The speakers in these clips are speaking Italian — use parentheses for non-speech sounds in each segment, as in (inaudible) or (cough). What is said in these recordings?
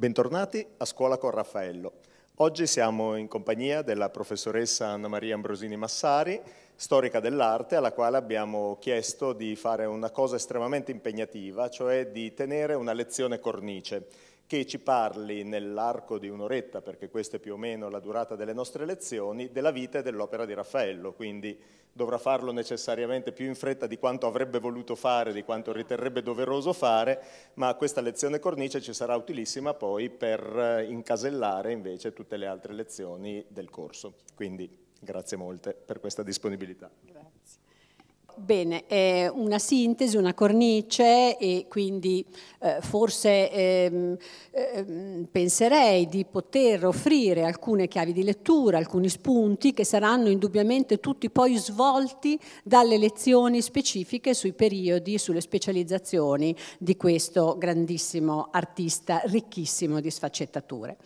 Bentornati a Scuola con Raffaello. Oggi siamo in compagnia della professoressa Anna Maria Ambrosini Massari, storica dell'arte, alla quale abbiamo chiesto di fare una cosa estremamente impegnativa, cioè di tenere una lezione cornice che ci parli nell'arco di un'oretta, perché questa è più o meno la durata delle nostre lezioni, della vita e dell'opera di Raffaello, quindi dovrà farlo necessariamente più in fretta di quanto avrebbe voluto fare, di quanto riterrebbe doveroso fare, ma questa lezione cornice ci sarà utilissima poi per eh, incasellare invece tutte le altre lezioni del corso. Quindi grazie molte per questa disponibilità. Grazie. Bene, è una sintesi, una cornice e quindi eh, forse ehm, ehm, penserei di poter offrire alcune chiavi di lettura, alcuni spunti che saranno indubbiamente tutti poi svolti dalle lezioni specifiche sui periodi, sulle specializzazioni di questo grandissimo artista ricchissimo di sfaccettature.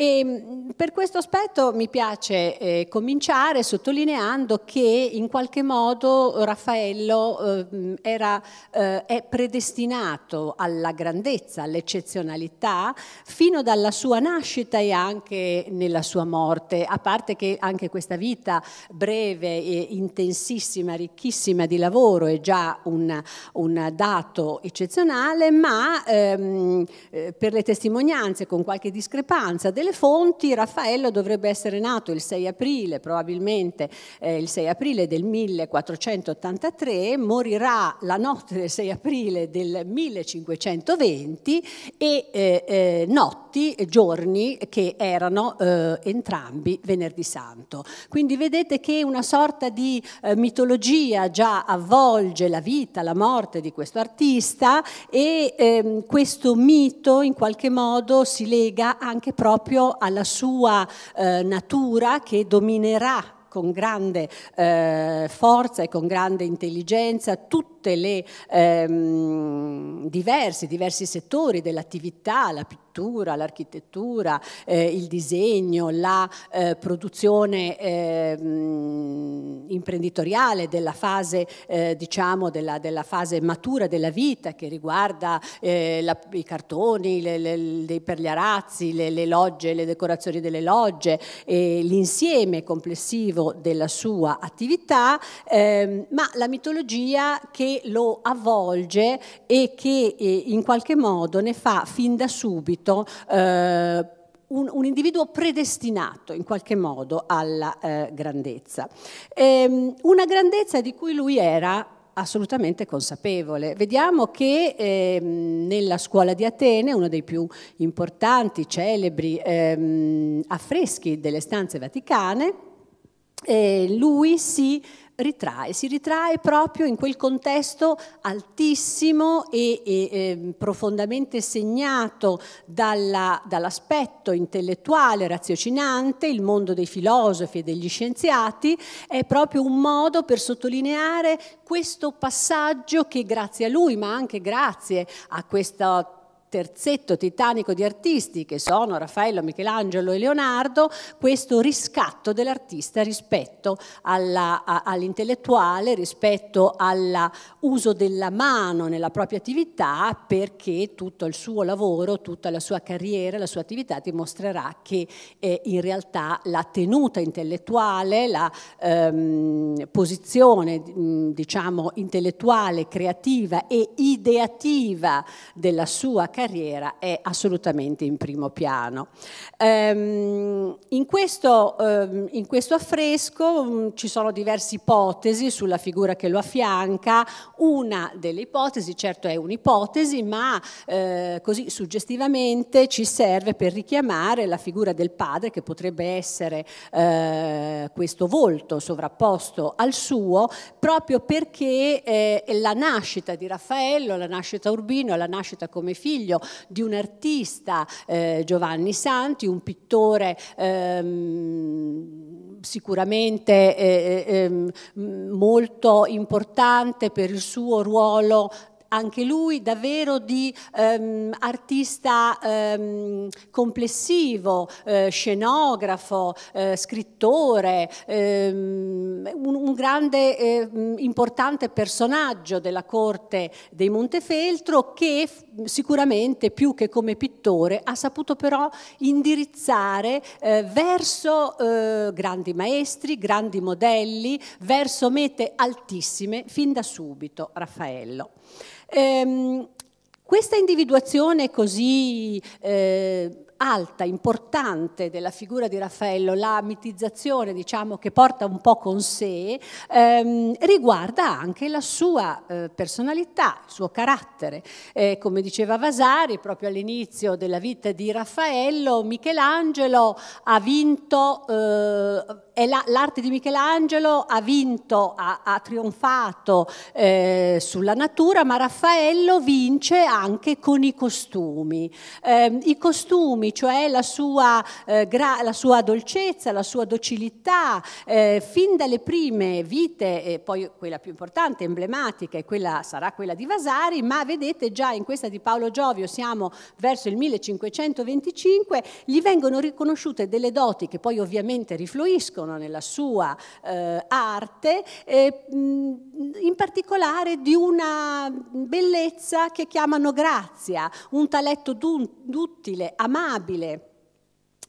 E ehm, per questo aspetto mi piace eh, cominciare sottolineando che in qualche modo Raffaello eh, era, eh, è predestinato alla grandezza, all'eccezionalità, fino dalla sua nascita e anche nella sua morte, a parte che anche questa vita breve e intensissima, ricchissima di lavoro è già un, un dato eccezionale, ma ehm, eh, per le testimonianze con qualche discrepanza delle delle fonti, Raffaello dovrebbe essere nato il 6 aprile, probabilmente eh, il 6 aprile del 1483, morirà la notte del 6 aprile del 1520 e eh, eh notte stati giorni che erano eh, entrambi venerdì santo. Quindi vedete che una sorta di eh, mitologia già avvolge la vita, la morte di questo artista e ehm, questo mito in qualche modo si lega anche proprio alla sua eh, natura che dominerà con grande eh, forza e con grande intelligenza tutti le ehm, diversi, diversi settori dell'attività, la pittura pittura, l'architettura, eh, il disegno, la eh, produzione eh, imprenditoriale della fase, eh, diciamo, della, della, fase matura della vita che riguarda eh, la, i cartoni le, le, le, per gli arazzi, le, logge, le decorazioni delle logge, l'insieme complessivo della sua attività, ehm, ma la mitologia che lo avvolge e che eh, in qualche modo ne fa fin da subito detto, eh, un, un, individuo predestinato in qualche modo alla eh, grandezza. Ehm, una grandezza di cui lui era assolutamente consapevole. Vediamo che eh, nella scuola di Atene, uno dei più importanti, celebri eh, affreschi delle stanze vaticane, eh, lui si ritrae, si ritrae proprio in quel contesto altissimo e, e eh, profondamente segnato dalla, dall'aspetto intellettuale, raziocinante, il mondo dei filosofi e degli scienziati, è proprio un modo per sottolineare questo passaggio che grazie a lui, ma anche grazie a questa terzetto titanico di artisti che sono Raffaello, Michelangelo e Leonardo, questo riscatto dell'artista rispetto all'intellettuale, rispetto all'uso della mano nella propria attività perché tutto il suo lavoro, tutta la sua carriera, la sua attività dimostrerà che eh, in realtà la tenuta intellettuale, la ehm, posizione diciamo intellettuale, creativa e ideativa della sua carriera carriera è assolutamente in primo piano. Ehm, in, questo, ehm, in questo affresco mm, ci sono diverse ipotesi sulla figura che lo affianca, una delle ipotesi, certo è un'ipotesi, ma eh, così suggestivamente ci serve per richiamare la figura del padre che potrebbe essere eh, questo volto sovrapposto al suo, proprio perché eh, la nascita di Raffaello, la nascita Urbino, la nascita come figlio, figlio di un artista, eh, Giovanni Santi, un pittore ehm, sicuramente eh, eh ehm, molto importante per il suo ruolo anche lui davvero di ehm, artista ehm, complessivo, eh, scenografo, eh, scrittore, ehm, un, un grande eh, mm, importante personaggio della corte dei Montefeltro che sicuramente più che come pittore ha saputo però indirizzare eh, verso eh, grandi maestri, grandi modelli, verso mete altissime fin da subito Raffaello. Ehm, questa individuazione così eh, alta, importante della figura di Raffaello, la mitizzazione diciamo, che porta un po' con sé, ehm, riguarda anche la sua eh, personalità, il suo carattere. Eh, come diceva Vasari, proprio all'inizio della vita di Raffaello, Michelangelo ha vinto... Eh, la, l'arte di Michelangelo ha vinto, ha, ha trionfato eh, sulla natura, ma Raffaello vince anche con i costumi. Eh, I costumi, cioè la sua, eh, gra- la sua, dolcezza, la sua docilità, eh, fin dalle prime vite, e poi quella più importante, emblematica, e quella sarà quella di Vasari, ma vedete già in questa di Paolo Giovio siamo verso il 1525, gli vengono riconosciute delle doti che poi ovviamente rifluiscono sono nella sua eh, arte, eh, in particolare di una bellezza che chiamano grazia, un talento duttile, amabile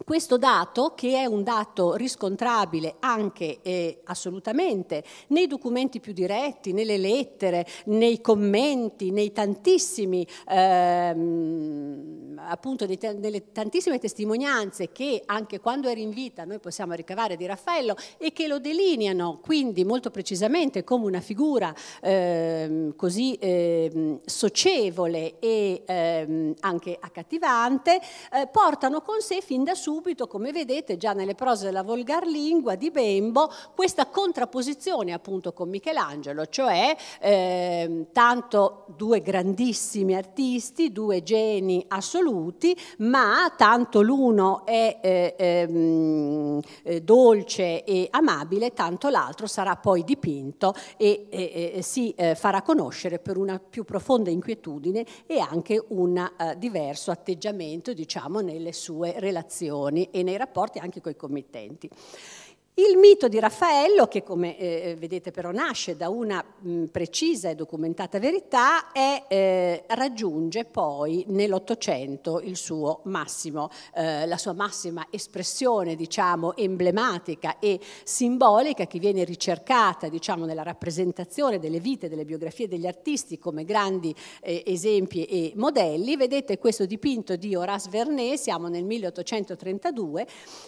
questo dato, che è un dato riscontrabile anche eh, assolutamente nei documenti più diretti, nelle lettere, nei commenti, nei tantissimi, ehm, appunto, nelle tantissime testimonianze che anche quando era in vita noi possiamo ricavare di Raffaello e che lo delineano quindi molto precisamente come una figura ehm, così ehm, socievole e ehm, anche accattivante, eh, portano con sé fin da subito subito, come vedete, già nelle prose della volgar lingua di Bembo, questa contrapposizione appunto con Michelangelo, cioè eh, tanto due grandissimi artisti, due geni assoluti, ma tanto l'uno è eh, ehm, eh, dolce e amabile, tanto l'altro sarà poi dipinto e si eh, farà conoscere per una più profonda inquietudine e anche un eh, diverso atteggiamento, diciamo, nelle sue relazioni relazioni e nei rapporti anche con i committenti. Il mito di Raffaello, che come eh, eh, vedete però nasce da una mh, precisa e documentata verità, è, eh, raggiunge poi nell'Ottocento eh, la sua massima espressione diciamo, emblematica e simbolica che viene ricercata diciamo, nella rappresentazione delle vite, delle biografie degli artisti come grandi eh, esempi e modelli. Vedete questo dipinto di Horace Vernet, siamo nel 1832,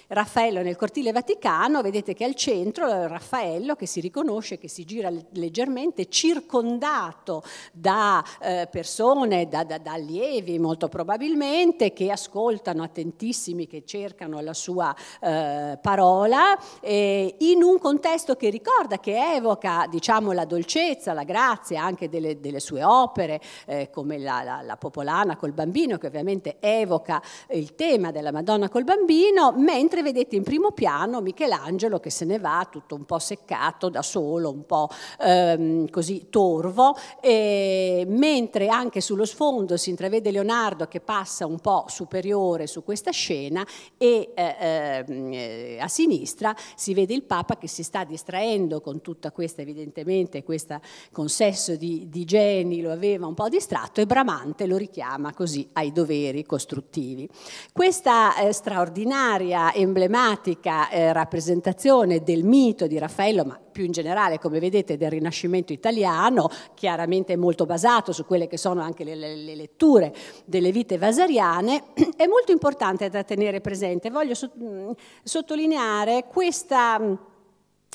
Raffaello nel cortile Vaticano, vedete vedete che al centro Raffaello che si riconosce, che si gira leggermente, circondato da eh, persone, da, da, da, allievi molto probabilmente, che ascoltano attentissimi, che cercano la sua eh, parola, eh, in un contesto che ricorda, che evoca diciamo, la dolcezza, la grazia anche delle, delle sue opere, eh, come la, la, la Popolana col bambino, che ovviamente evoca il tema della Madonna col bambino, mentre vedete in primo piano Michelangelo Angelo che se ne va tutto un po' seccato da solo, un po' ehm, così torvo, e, mentre anche sullo sfondo si intravede Leonardo che passa un po' superiore su questa scena e eh, ehm, a sinistra si vede il Papa che si sta distraendo con tutta questa evidentemente questo consesso di, di geni lo aveva un po' distratto e Bramante lo richiama così ai doveri costruttivi. Questa eh, straordinaria, emblematica eh, rappresentazione rappresentazione del mito di Raffaello, ma più in generale, come vedete, del Rinascimento italiano, chiaramente molto basato su quelle che sono anche le, le letture delle vite vasariane, (clears throat) è molto importante da tenere presente. Voglio mm, sottolineare questa mm,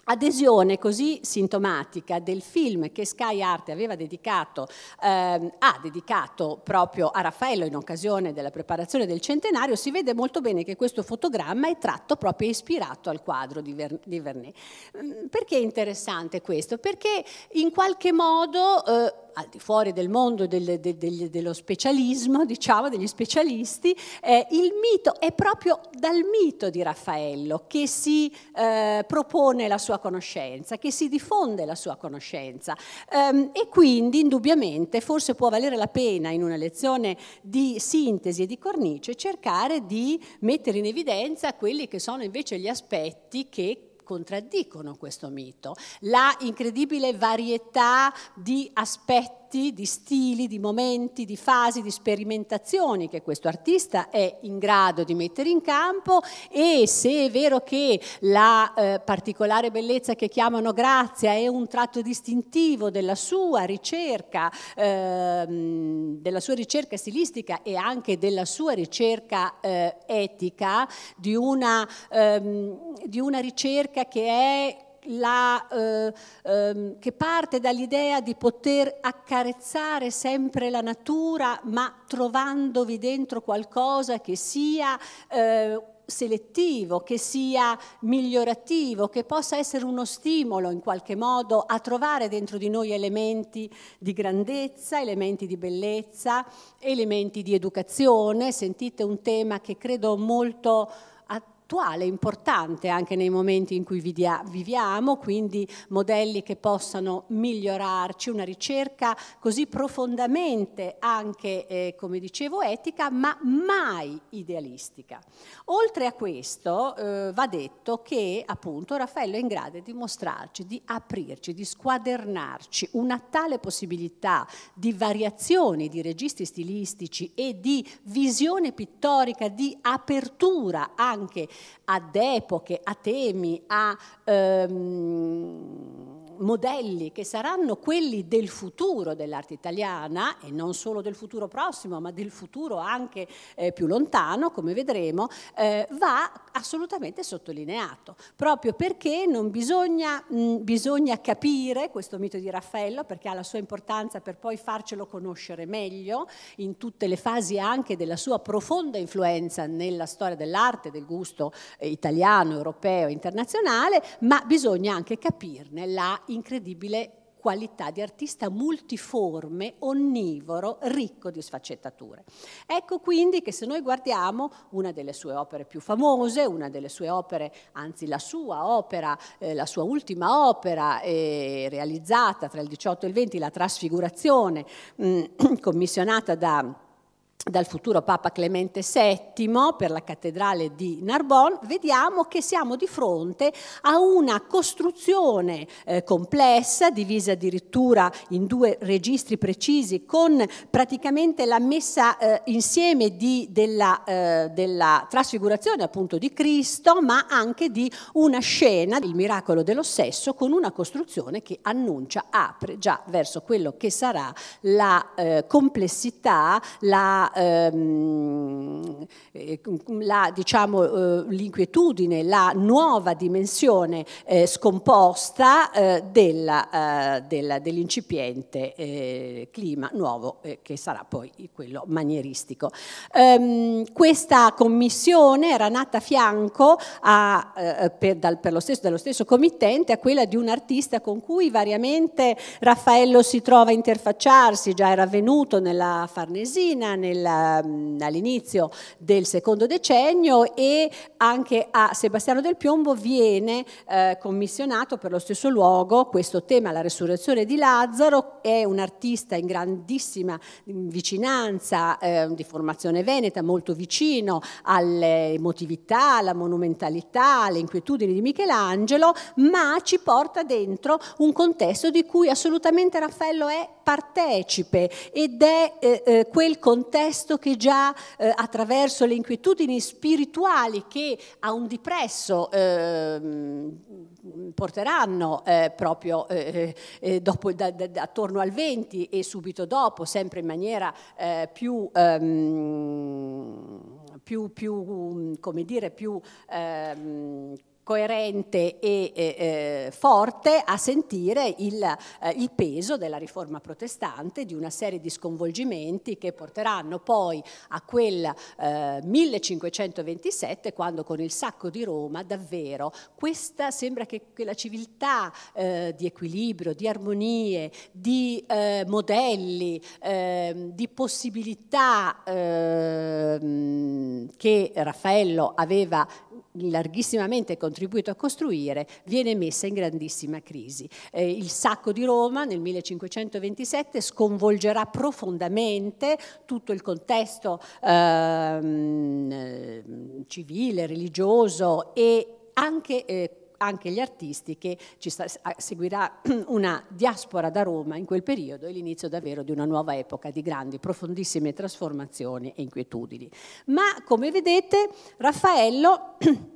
adesione così sintomatica del film che Sky Arte aveva dedicato, ehm, ha dedicato proprio a Raffaello in occasione della preparazione del centenario, si vede molto bene che questo fotogramma è tratto proprio ispirato al quadro di, Ver di Vernet. Mm, perché è interessante questo? Perché in qualche modo... Eh, al di fuori del mondo del, del, del, dello specialismo, diciamo, degli specialisti, eh, il mito è proprio dal mito di Raffaello che si eh, propone la sua conoscenza, che si diffonde la sua conoscenza ehm, e quindi indubbiamente forse può valere la pena in una lezione di sintesi e di cornice cercare di mettere in evidenza quelli che sono invece gli aspetti che contraddicono questo mito, la incredibile varietà di aspetti aspetti, di stili, di momenti, di fasi, di sperimentazioni che questo artista è in grado di mettere in campo e se è vero che la eh, particolare bellezza che chiamano grazia è un tratto distintivo della sua ricerca, eh, della sua ricerca stilistica e anche della sua ricerca eh, etica, di una, ehm, di una ricerca che è la, eh, ehm, che parte dall'idea di poter accarezzare sempre la natura, ma trovandovi dentro qualcosa che sia... Eh, selettivo, che sia migliorativo, che possa essere uno stimolo in qualche modo a trovare dentro di noi elementi di grandezza, elementi di bellezza, elementi di educazione. Sentite un tema che credo molto attuale, importante anche nei momenti in cui viviamo, quindi modelli che possano migliorarci, una ricerca così profondamente anche, eh, come dicevo, etica, ma mai idealistica. Oltre a questo eh, va detto che appunto Raffaello è in grado di mostrarci, di aprirci, di squadernarci una tale possibilità di variazioni di registi stilistici e di visione pittorica, di apertura anche ad epoche, a temi, a... Ehm, modelli che saranno quelli del futuro dell'arte italiana e non solo del futuro prossimo, ma del futuro anche eh, più lontano, come vedremo, eh, va assolutamente sottolineato, proprio perché non bisogna, mh, mm, bisogna capire questo mito di Raffaello perché ha la sua importanza per poi farcelo conoscere meglio in tutte le fasi anche della sua profonda influenza nella storia dell'arte, del gusto eh, italiano, europeo, internazionale, ma bisogna anche capirne la incredibile qualità di artista multiforme, onnivoro, ricco di sfaccettature. Ecco quindi che se noi guardiamo una delle sue opere più famose, una delle sue opere, anzi la sua opera, eh, la sua ultima opera eh, realizzata tra il 18 e il 20, la Trasfigurazione, mh, mm, (clears throat) commissionata da dal futuro Papa Clemente VII per la cattedrale di Narbonne, vediamo che siamo di fronte a una costruzione eh, complessa, divisa addirittura in due registri precisi, con praticamente la messa eh, insieme di, della, eh, della, trasfigurazione appunto di Cristo, ma anche di una scena, il miracolo dello sesso, con una costruzione che annuncia, apre già verso quello che sarà la eh, complessità, la ehm, eh, la, diciamo, eh, l'inquietudine, la nuova dimensione eh, scomposta eh, della, eh, della, dell'incipiente eh, clima nuovo che sarà poi quello manieristico. Ehm, questa commissione era nata a fianco a, per, dal, per lo stesso, dallo stesso committente a quella di un artista con cui variamente Raffaello si trova a interfacciarsi, già era venuto nella Farnesina, nel Mm, all'inizio del secondo decennio e anche a Sebastiano del Piombo viene eh, commissionato per lo stesso luogo questo tema, la resurrezione di Lazzaro, è un artista in grandissima mm, vicinanza, eh, di formazione veneta, molto vicino alle emotività, alla monumentalità, alle inquietudini di Michelangelo, ma ci porta dentro un contesto di cui assolutamente Raffaello è partecipe ed è eh, eh quel contesto testo che già eh, attraverso le inquietudini spirituali che a un dipresso eh, porteranno eh, proprio eh, eh, eh, dopo, da, da, attorno al 20 e subito dopo, sempre in maniera più... Ehm, più, più, mm, come dire, più ehm, coerente e eh, forte a sentire il, eh, il, peso della riforma protestante, di una serie di sconvolgimenti che porteranno poi a quel eh, 1527 quando con il sacco di Roma davvero questa sembra che quella civiltà eh, di equilibrio, di armonie, di eh, modelli, ehm, di possibilità ehm, che Raffaello aveva larghissimamente contribuito a costruire, viene messa in grandissima crisi. Eh, il sacco di Roma nel 1527 sconvolgerà profondamente tutto il contesto ehm, civile, religioso e anche eh, anche gli artisti che ci sta, seguirà (clears throat) una diaspora da Roma in quel periodo e l'inizio davvero di una nuova epoca di grandi, profondissime trasformazioni e inquietudini. Ma come vedete Raffaello... (clears throat)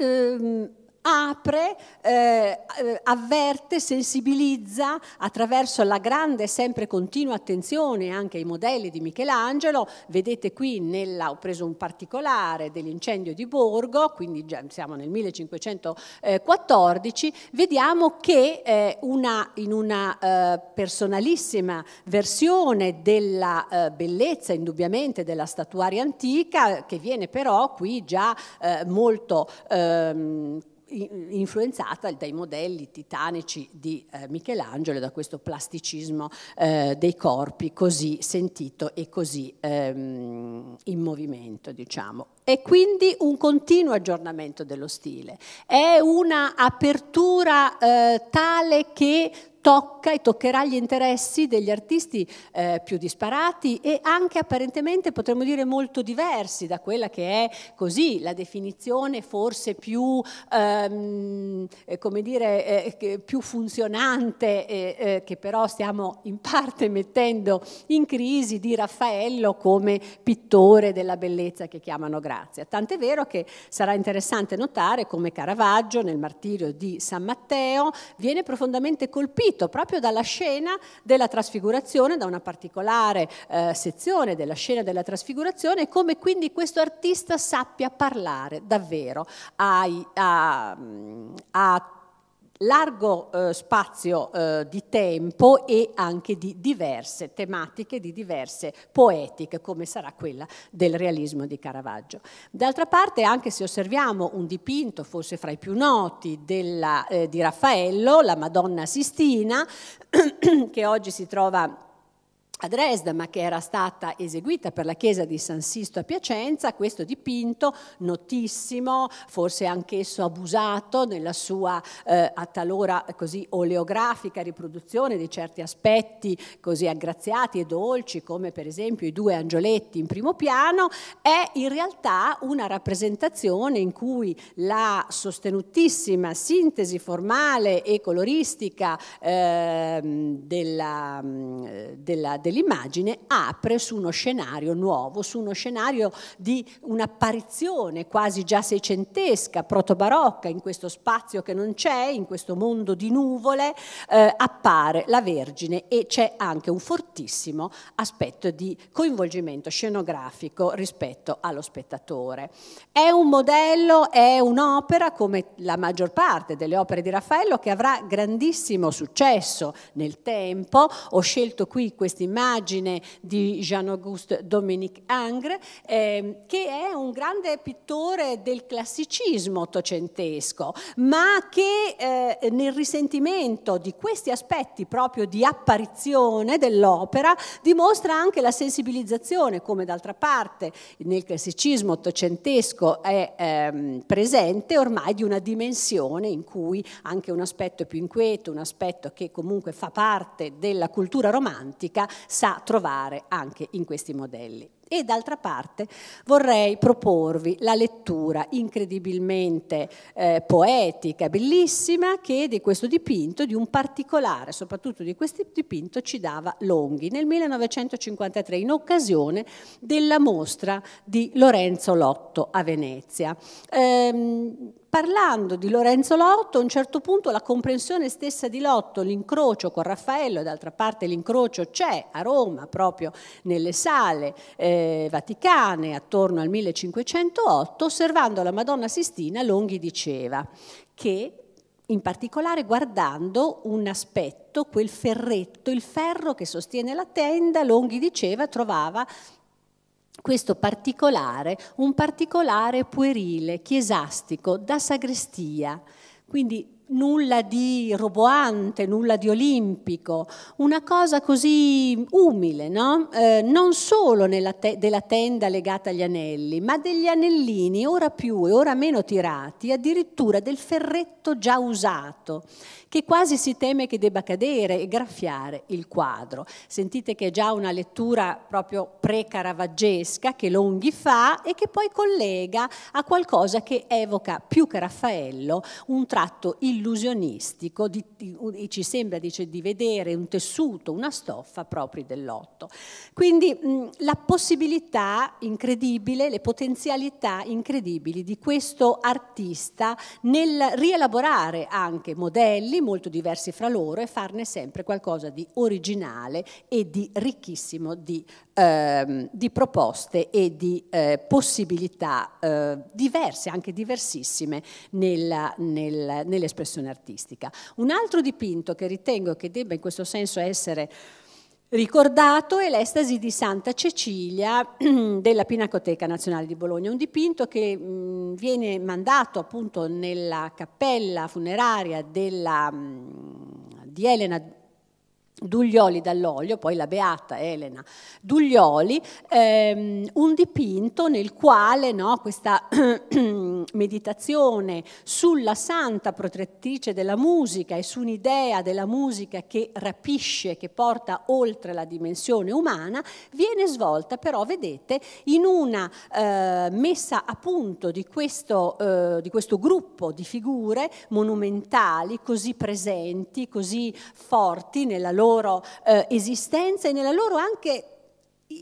Ehm, apre, eh, eh, avverte, sensibilizza attraverso la grande e sempre continua attenzione anche ai modelli di Michelangelo. Vedete qui, nella, ho preso un particolare dell'incendio di Borgo, quindi siamo nel 1514, vediamo che eh, una, in una eh, personalissima versione della eh, bellezza indubbiamente della statuaria antica, che viene però qui già eh, molto ehm, influenzata dai modelli titanici di eh, Michelangelo, da questo plasticismo eh, dei corpi così sentito e così ehm, in movimento, diciamo. È quindi un continuo aggiornamento dello stile, è una apertura eh, tale che tocca e toccherà gli interessi degli artisti eh, più disparati e anche apparentemente potremmo dire molto diversi da quella che è così la definizione forse più, ehm, eh, come dire, eh, più funzionante eh, eh, che però stiamo in parte mettendo in crisi di Raffaello come pittore della bellezza che chiamano Grazia. Tant'è vero che sarà interessante notare come Caravaggio nel martirio di San Matteo viene profondamente colpito colpito proprio dalla scena della trasfigurazione, da una particolare eh, sezione della scena della trasfigurazione, e come quindi questo artista sappia parlare davvero a, a, a largo eh, spazio eh, di tempo e anche di diverse tematiche, di diverse poetiche, come sarà quella del realismo di Caravaggio. D'altra parte, anche se osserviamo un dipinto, forse fra i più noti, della, eh, di Raffaello, la Madonna Sistina, (clears throat) che oggi si trova a Dresda, ma che era stata eseguita per la chiesa di San Sisto a Piacenza, questo dipinto notissimo, forse anch'esso abusato nella sua eh, a talora così oleografica riproduzione di certi aspetti così aggraziati e dolci, come per esempio i due angioletti in primo piano, è in realtà una rappresentazione in cui la sostenutissima sintesi formale e coloristica eh, della, mm, della, della dell'immagine apre su uno scenario nuovo, su uno scenario di un'apparizione quasi già seicentesca, protobarocca, in questo spazio che non c'è, in questo mondo di nuvole, eh, appare la Vergine e c'è anche un fortissimo aspetto di coinvolgimento scenografico rispetto allo spettatore. È un modello, è un'opera come la maggior parte delle opere di Raffaello che avrà grandissimo successo nel tempo. Ho scelto qui questa immagine immagine di Jean-Auguste Dominique Ingres, eh, che è un grande pittore del classicismo ottocentesco, ma che eh, nel risentimento di questi aspetti proprio di apparizione dell'opera dimostra anche la sensibilizzazione, come d'altra parte nel classicismo ottocentesco è ehm, presente ormai di una dimensione in cui anche un aspetto più inquieto, un aspetto che comunque fa parte della cultura romantica, sa trovare anche in questi modelli. E d'altra parte vorrei proporvi la lettura incredibilmente eh, poetica, bellissima, che di questo dipinto, di un particolare, soprattutto di questo dipinto, ci dava Longhi nel 1953 in occasione della mostra di Lorenzo Lotto a Venezia. Ehm, parlando di Lorenzo Lotto, a un certo punto la comprensione stessa di Lotto, l'incrocio con Raffaello, e d'altra parte l'incrocio c'è a Roma, proprio nelle sale eh, vaticane, attorno al 1508, osservando la Madonna Sistina, Longhi diceva che in particolare guardando un aspetto, quel ferretto, il ferro che sostiene la tenda, Longhi diceva, trovava questo particolare, un particolare puerile, chiesastico, da sagrestia. Quindi nulla di roboante, nulla di olimpico, una cosa così umile, no? eh, non solo te- della tenda legata agli anelli, ma degli anellini ora più e ora meno tirati, addirittura del ferretto già usato, che quasi si teme che debba cadere e graffiare il quadro. Sentite che è già una lettura proprio pre-caravaggesca che Longhi fa e che poi collega a qualcosa che evoca più che Raffaello un tratto illuminato illusionistico, di, di, ci sembra dice, di vedere un tessuto, una stoffa propri dell'otto. Quindi mh, la possibilità incredibile, le potenzialità incredibili di questo artista nel rielaborare anche modelli molto diversi fra loro e farne sempre qualcosa di originale e di ricchissimo di, ehm, di proposte e di eh, possibilità eh, diverse, anche diversissime nella, nel, nell'espressione espressione artistica. Un altro dipinto che ritengo che debba in questo senso essere ricordato è l'estasi di Santa Cecilia (clears throat) della Pinacoteca Nazionale di Bologna, un dipinto che viene mandato appunto nella cappella funeraria della, di Elena Duglioli dall'olio, poi la beata Elena Duglioli, ehm, un dipinto nel quale no, questa (clears throat) meditazione sulla santa protettrice della musica e su un'idea della musica che rapisce, che porta oltre la dimensione umana, viene svolta però, vedete, in una eh, messa a punto di questo, eh, di questo gruppo di figure monumentali così presenti, così forti nella loro loro eh, esistenza e nella loro anche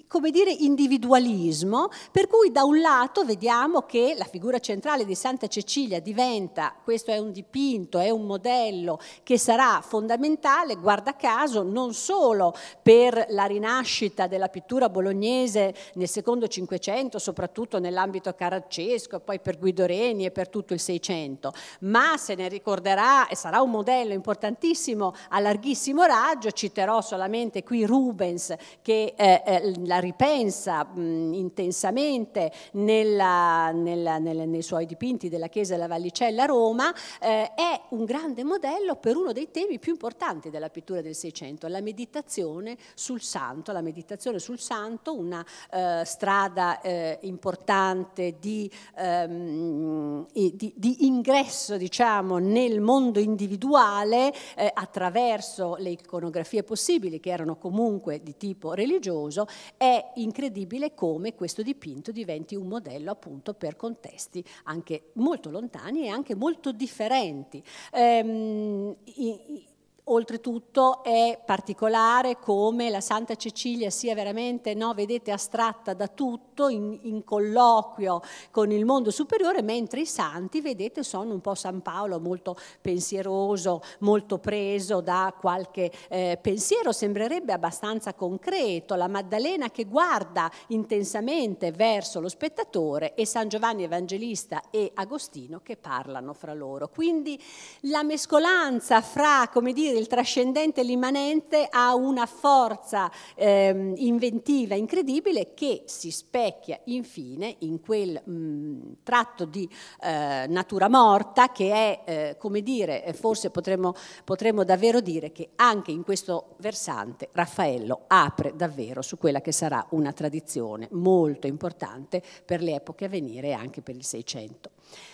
come dire, individualismo, per cui da un lato vediamo che la figura centrale di Santa Cecilia diventa, questo è un dipinto, è un modello che sarà fondamentale, guarda caso, non solo per la rinascita della pittura bolognese nel secondo Cinquecento, soprattutto nell'ambito carraccesco, poi per Guido Reni e per tutto il Seicento, ma se ne ricorderà e sarà un modello importantissimo a larghissimo raggio, citerò solamente qui Rubens che eh, eh la ripensa mh, intensamente nella, nella, nella, nei suoi dipinti della Chiesa della Vallicella a Roma, eh, è un grande modello per uno dei temi più importanti della pittura del Seicento, la meditazione sul santo, la meditazione sul santo, una eh, strada eh, importante di, ehm, di, di, ingresso diciamo, nel mondo individuale eh, attraverso le iconografie possibili che erano comunque di tipo religioso è incredibile come questo dipinto diventi un modello appunto per contesti anche molto lontani e anche molto differenti. Ehm, i, Oltretutto è particolare come la Santa Cecilia sia veramente, no, vedete, astratta da tutto, in, in, colloquio con il mondo superiore, mentre i santi, vedete, sono un po' San Paolo, molto pensieroso, molto preso da qualche eh, pensiero, sembrerebbe abbastanza concreto, la Maddalena che guarda intensamente verso lo spettatore e San Giovanni Evangelista e Agostino che parlano fra loro. Quindi la mescolanza fra, come dire, il trascendente e l'immanente ha una forza ehm, inventiva incredibile che si specchia infine in quel mh, mm, tratto di eh, natura morta che è, eh, come dire, eh, forse potremmo, potremmo davvero dire che anche in questo versante Raffaello apre davvero su quella che sarà una tradizione molto importante per le epoche a venire e anche per il Seicento.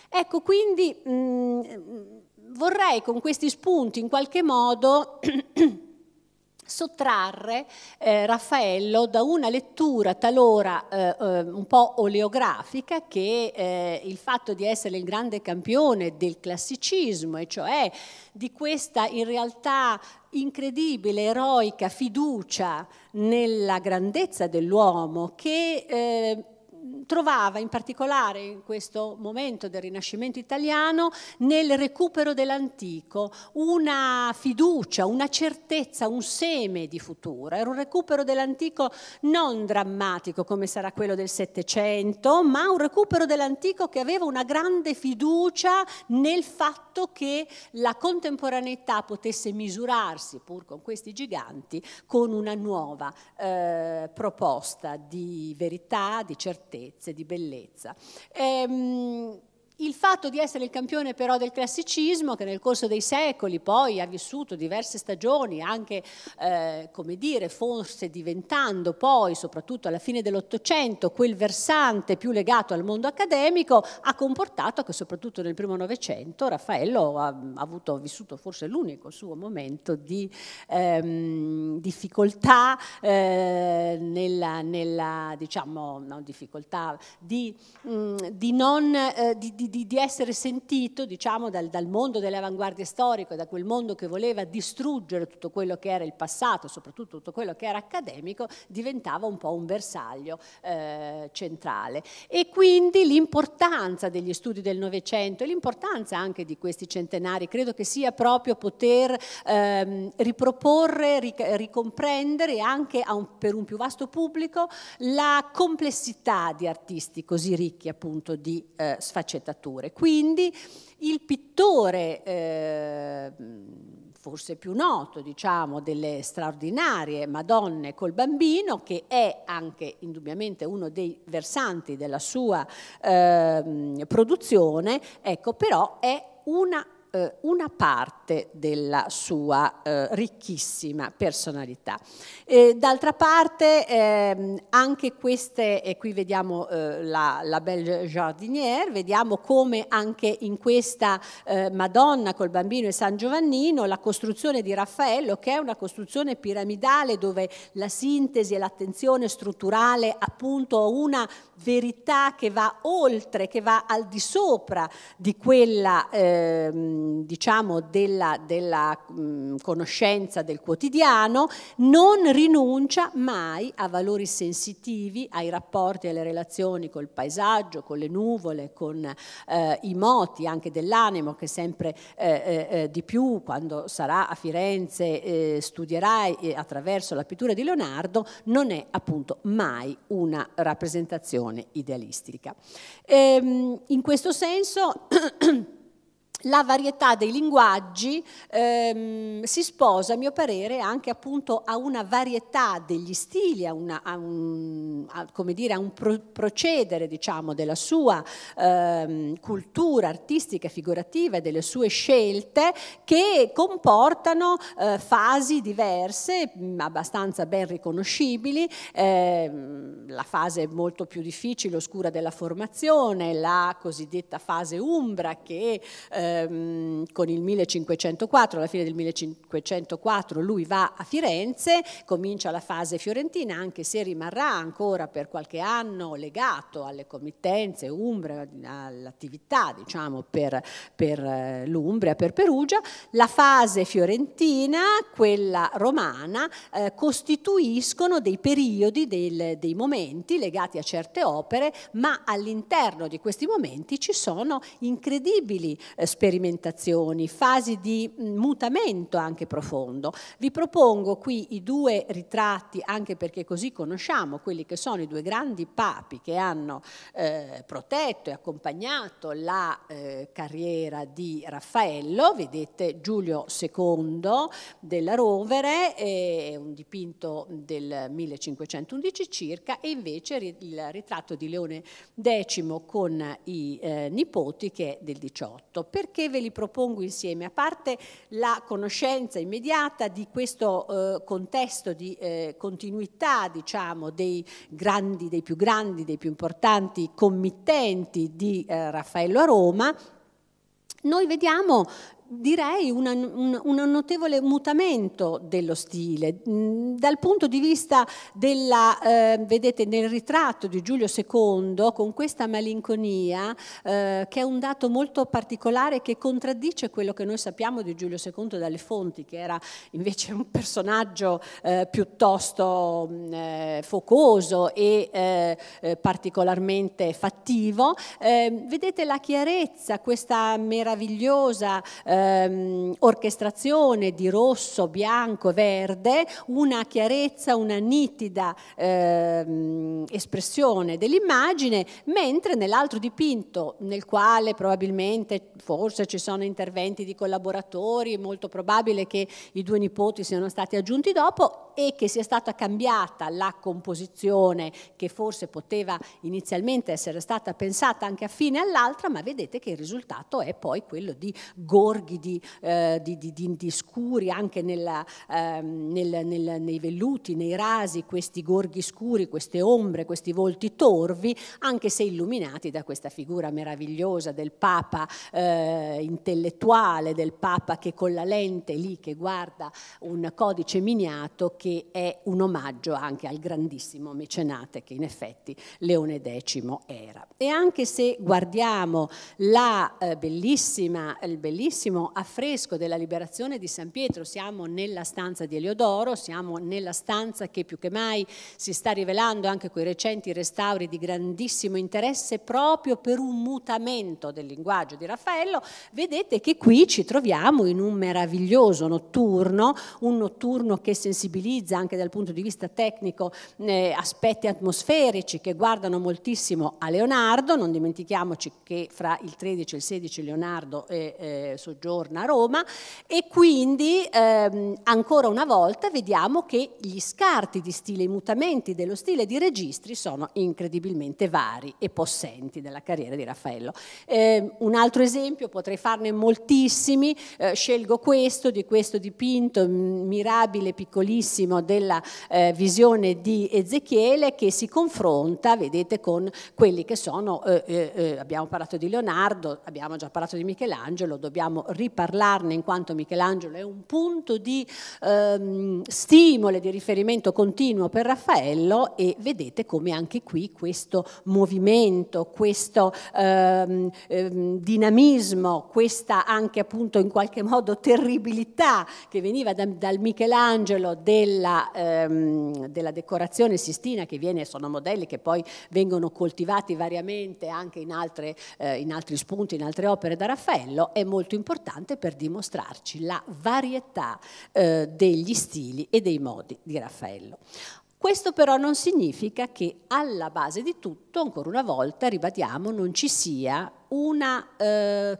Ecco, quindi... Mh, mm, vorrei con questi spunti in qualche modo (clears throat) sottrarre eh, Raffaello da una lettura talora eh, eh, un po' oleografica che eh, il fatto di essere il grande campione del classicismo, e cioè di questa in realtà incredibile, eroica fiducia nella grandezza dell'uomo che eh, trovava in particolare in questo momento del Rinascimento italiano nel recupero dell'antico una fiducia, una certezza, un seme di futuro. Era un recupero dell'antico non drammatico come sarà quello del Settecento, ma un recupero dell'antico che aveva una grande fiducia nel fatto che la contemporaneità potesse misurarsi, pur con questi giganti, con una nuova eh, proposta di verità, di certezza certezze, di bellezza. Ehm, il fatto di essere il campione però del classicismo, che nel corso dei secoli poi ha vissuto diverse stagioni, anche eh, come dire, forse diventando poi, soprattutto alla fine dell'Ottocento, quel versante più legato al mondo accademico, ha comportato che soprattutto nel primo Novecento Raffaello ha, avuto, vissuto forse l'unico suo momento di ehm, difficoltà eh, nella, nella, diciamo, no, difficoltà di, mh, mm, di non... Eh, di, di di, di, di essere sentito diciamo, dal, dal, mondo delle avanguardie storiche, da quel mondo che voleva distruggere tutto quello che era il passato, soprattutto tutto quello che era accademico, diventava un po' un bersaglio eh, centrale. E quindi l'importanza degli studi del Novecento e l'importanza anche di questi centenari credo che sia proprio poter ehm, riproporre, ric- ricomprendere anche un, per un più vasto pubblico la complessità di artisti così ricchi appunto di eh, sfaccettazioni sfaccettature. Quindi il pittore, eh, forse più noto, diciamo, delle straordinarie Madonne col bambino, che è anche indubbiamente uno dei versanti della sua eh, produzione, ecco, però è una eh, una parte della sua eh, ricchissima personalità. d'altra parte ehm, anche queste, e qui vediamo eh, la, la, Belle Jardinière, vediamo come anche in questa eh, Madonna col bambino e San Giovannino la costruzione di Raffaello che è una costruzione piramidale dove la sintesi e l'attenzione strutturale appunto a una verità che va oltre, che va al di sopra di quella... Ehm, diciamo della, della mh, conoscenza del quotidiano, non rinuncia mai a valori sensitivi, ai rapporti e alle relazioni col paesaggio, con le nuvole, con eh, i moti anche dell'animo che sempre eh, eh, eh di più quando sarà a Firenze eh, studierai eh, attraverso la pittura di Leonardo, non è appunto mai una rappresentazione idealistica. Ehm, in questo senso (clears throat) la varietà dei linguaggi ehm, si sposa, a mio parere, anche appunto a una varietà degli stili, a, una, a un, a, dire, a un procedere diciamo, della sua ehm, cultura artistica e figurativa e delle sue scelte che comportano eh, fasi diverse, mh, mm, abbastanza ben riconoscibili, ehm, la fase molto più difficile, oscura della formazione, la cosiddetta fase umbra che eh, ehm, con il 1504, alla fine del 1504 lui va a Firenze, comincia la fase fiorentina, anche se rimarrà ancora per qualche anno legato alle committenze umbre, all'attività diciamo, per, per eh, l'Umbria, per Perugia, la fase fiorentina, quella romana, eh, costituiscono dei periodi, del, dei momenti legati a certe opere, ma all'interno di questi momenti ci sono incredibili eh, sperimentazioni, fasi di mm, mutamento anche profondo. Vi propongo qui i due ritratti, anche perché così conosciamo quelli che sono i due grandi papi che hanno eh, protetto e accompagnato la eh, carriera di Raffaello. Vedete Giulio II della Rovere, eh, un dipinto del 1511 circa, e invece il ritratto di Leone X con i eh, nipoti che è del 18. Per perché ve li propongo insieme, a parte la conoscenza immediata di questo eh, contesto di eh, continuità diciamo, dei, grandi, dei più grandi, dei più importanti committenti di eh, Raffaello a Roma, noi vediamo direi una, un, un, notevole mutamento dello stile. Mm, dal punto di vista della, eh, vedete nel ritratto di Giulio II, con questa malinconia, eh, che è un dato molto particolare che contraddice quello che noi sappiamo di Giulio II dalle fonti, che era invece un personaggio eh, piuttosto mm, eh, focoso e eh, eh, particolarmente fattivo. Ehm, vedete la chiarezza, questa meravigliosa... Eh, ehm, orchestrazione di rosso, bianco, verde, una chiarezza, una nitida ehm, espressione dell'immagine, mentre nell'altro dipinto, nel quale probabilmente forse ci sono interventi di collaboratori, è molto probabile che i due nipoti siano stati aggiunti dopo e che sia stata cambiata la composizione che forse poteva inizialmente essere stata pensata anche affine all'altra, ma vedete che il risultato è poi quello di Gorghi borghi di, eh, di, di, di scuri, anche nella, eh, nel, nel, nei velluti, nei rasi, questi gorghi scuri, queste ombre, questi volti torvi, anche se illuminati da questa figura meravigliosa del Papa eh, intellettuale, del Papa che con la lente lì che guarda un codice miniato che è un omaggio anche al grandissimo mecenate che in effetti Leone X era. E anche se guardiamo la, eh, bellissima, il bellissimo bellissimo affresco della liberazione di San Pietro, siamo nella stanza di Eliodoro, siamo nella stanza che più che mai si sta rivelando anche con i recenti restauri di grandissimo interesse proprio per un mutamento del linguaggio di Raffaello, vedete che qui ci troviamo in un meraviglioso notturno, un notturno che sensibilizza anche dal punto di vista tecnico eh, aspetti atmosferici che guardano moltissimo a Leonardo, non dimentichiamoci che fra il 13 e il 16 Leonardo è, eh, soggiunto soggiorna a Roma e quindi ehm, ancora una volta vediamo che gli scarti di stile, i mutamenti dello stile di registri sono incredibilmente vari e possenti della carriera di Raffaello. Eh, un altro esempio, potrei farne moltissimi, eh, scelgo questo di questo dipinto mm, mirabile, piccolissimo della eh, visione di Ezechiele che si confronta, vedete, con quelli che sono, eh, eh, eh, abbiamo parlato di Leonardo, abbiamo già parlato di Michelangelo, dobbiamo riparlarne in quanto Michelangelo è un punto di ehm, stimolo e di riferimento continuo per Raffaello e vedete come anche qui questo movimento, questo ehm, ehm, dinamismo, questa anche appunto in qualche modo terribilità che veniva da, dal Michelangelo della, ehm, della decorazione sistina che viene, sono modelli che poi vengono coltivati variamente anche in, altre, eh, in altri spunti, in altre opere da Raffaello, è molto importante importante per dimostrarci la varietà eh, degli stili e dei modi di Raffaello. Questo però non significa che alla base di tutto, ancora una volta, ribadiamo, non ci sia una, eh,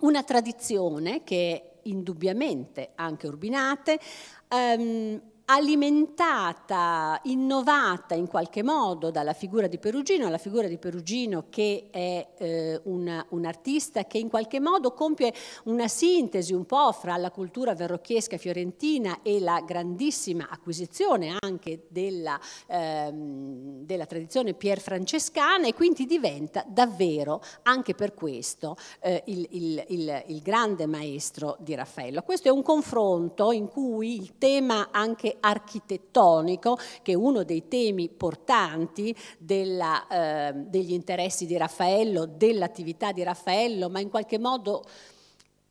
una tradizione che è indubbiamente anche urbinate, ehm, alimentata, innovata in qualche modo dalla figura di Perugino, la figura di Perugino che è eh, un, un, artista che in qualche modo compie una sintesi un po' fra la cultura verrocchiesca fiorentina e la grandissima acquisizione anche della, ehm, della tradizione pierfrancescana e quindi diventa davvero anche per questo eh, il, il, il, il grande maestro di Raffaello. Questo è un confronto in cui il tema anche architettonico, che è uno dei temi portanti della, eh, degli interessi di Raffaello, dell'attività di Raffaello, ma in qualche modo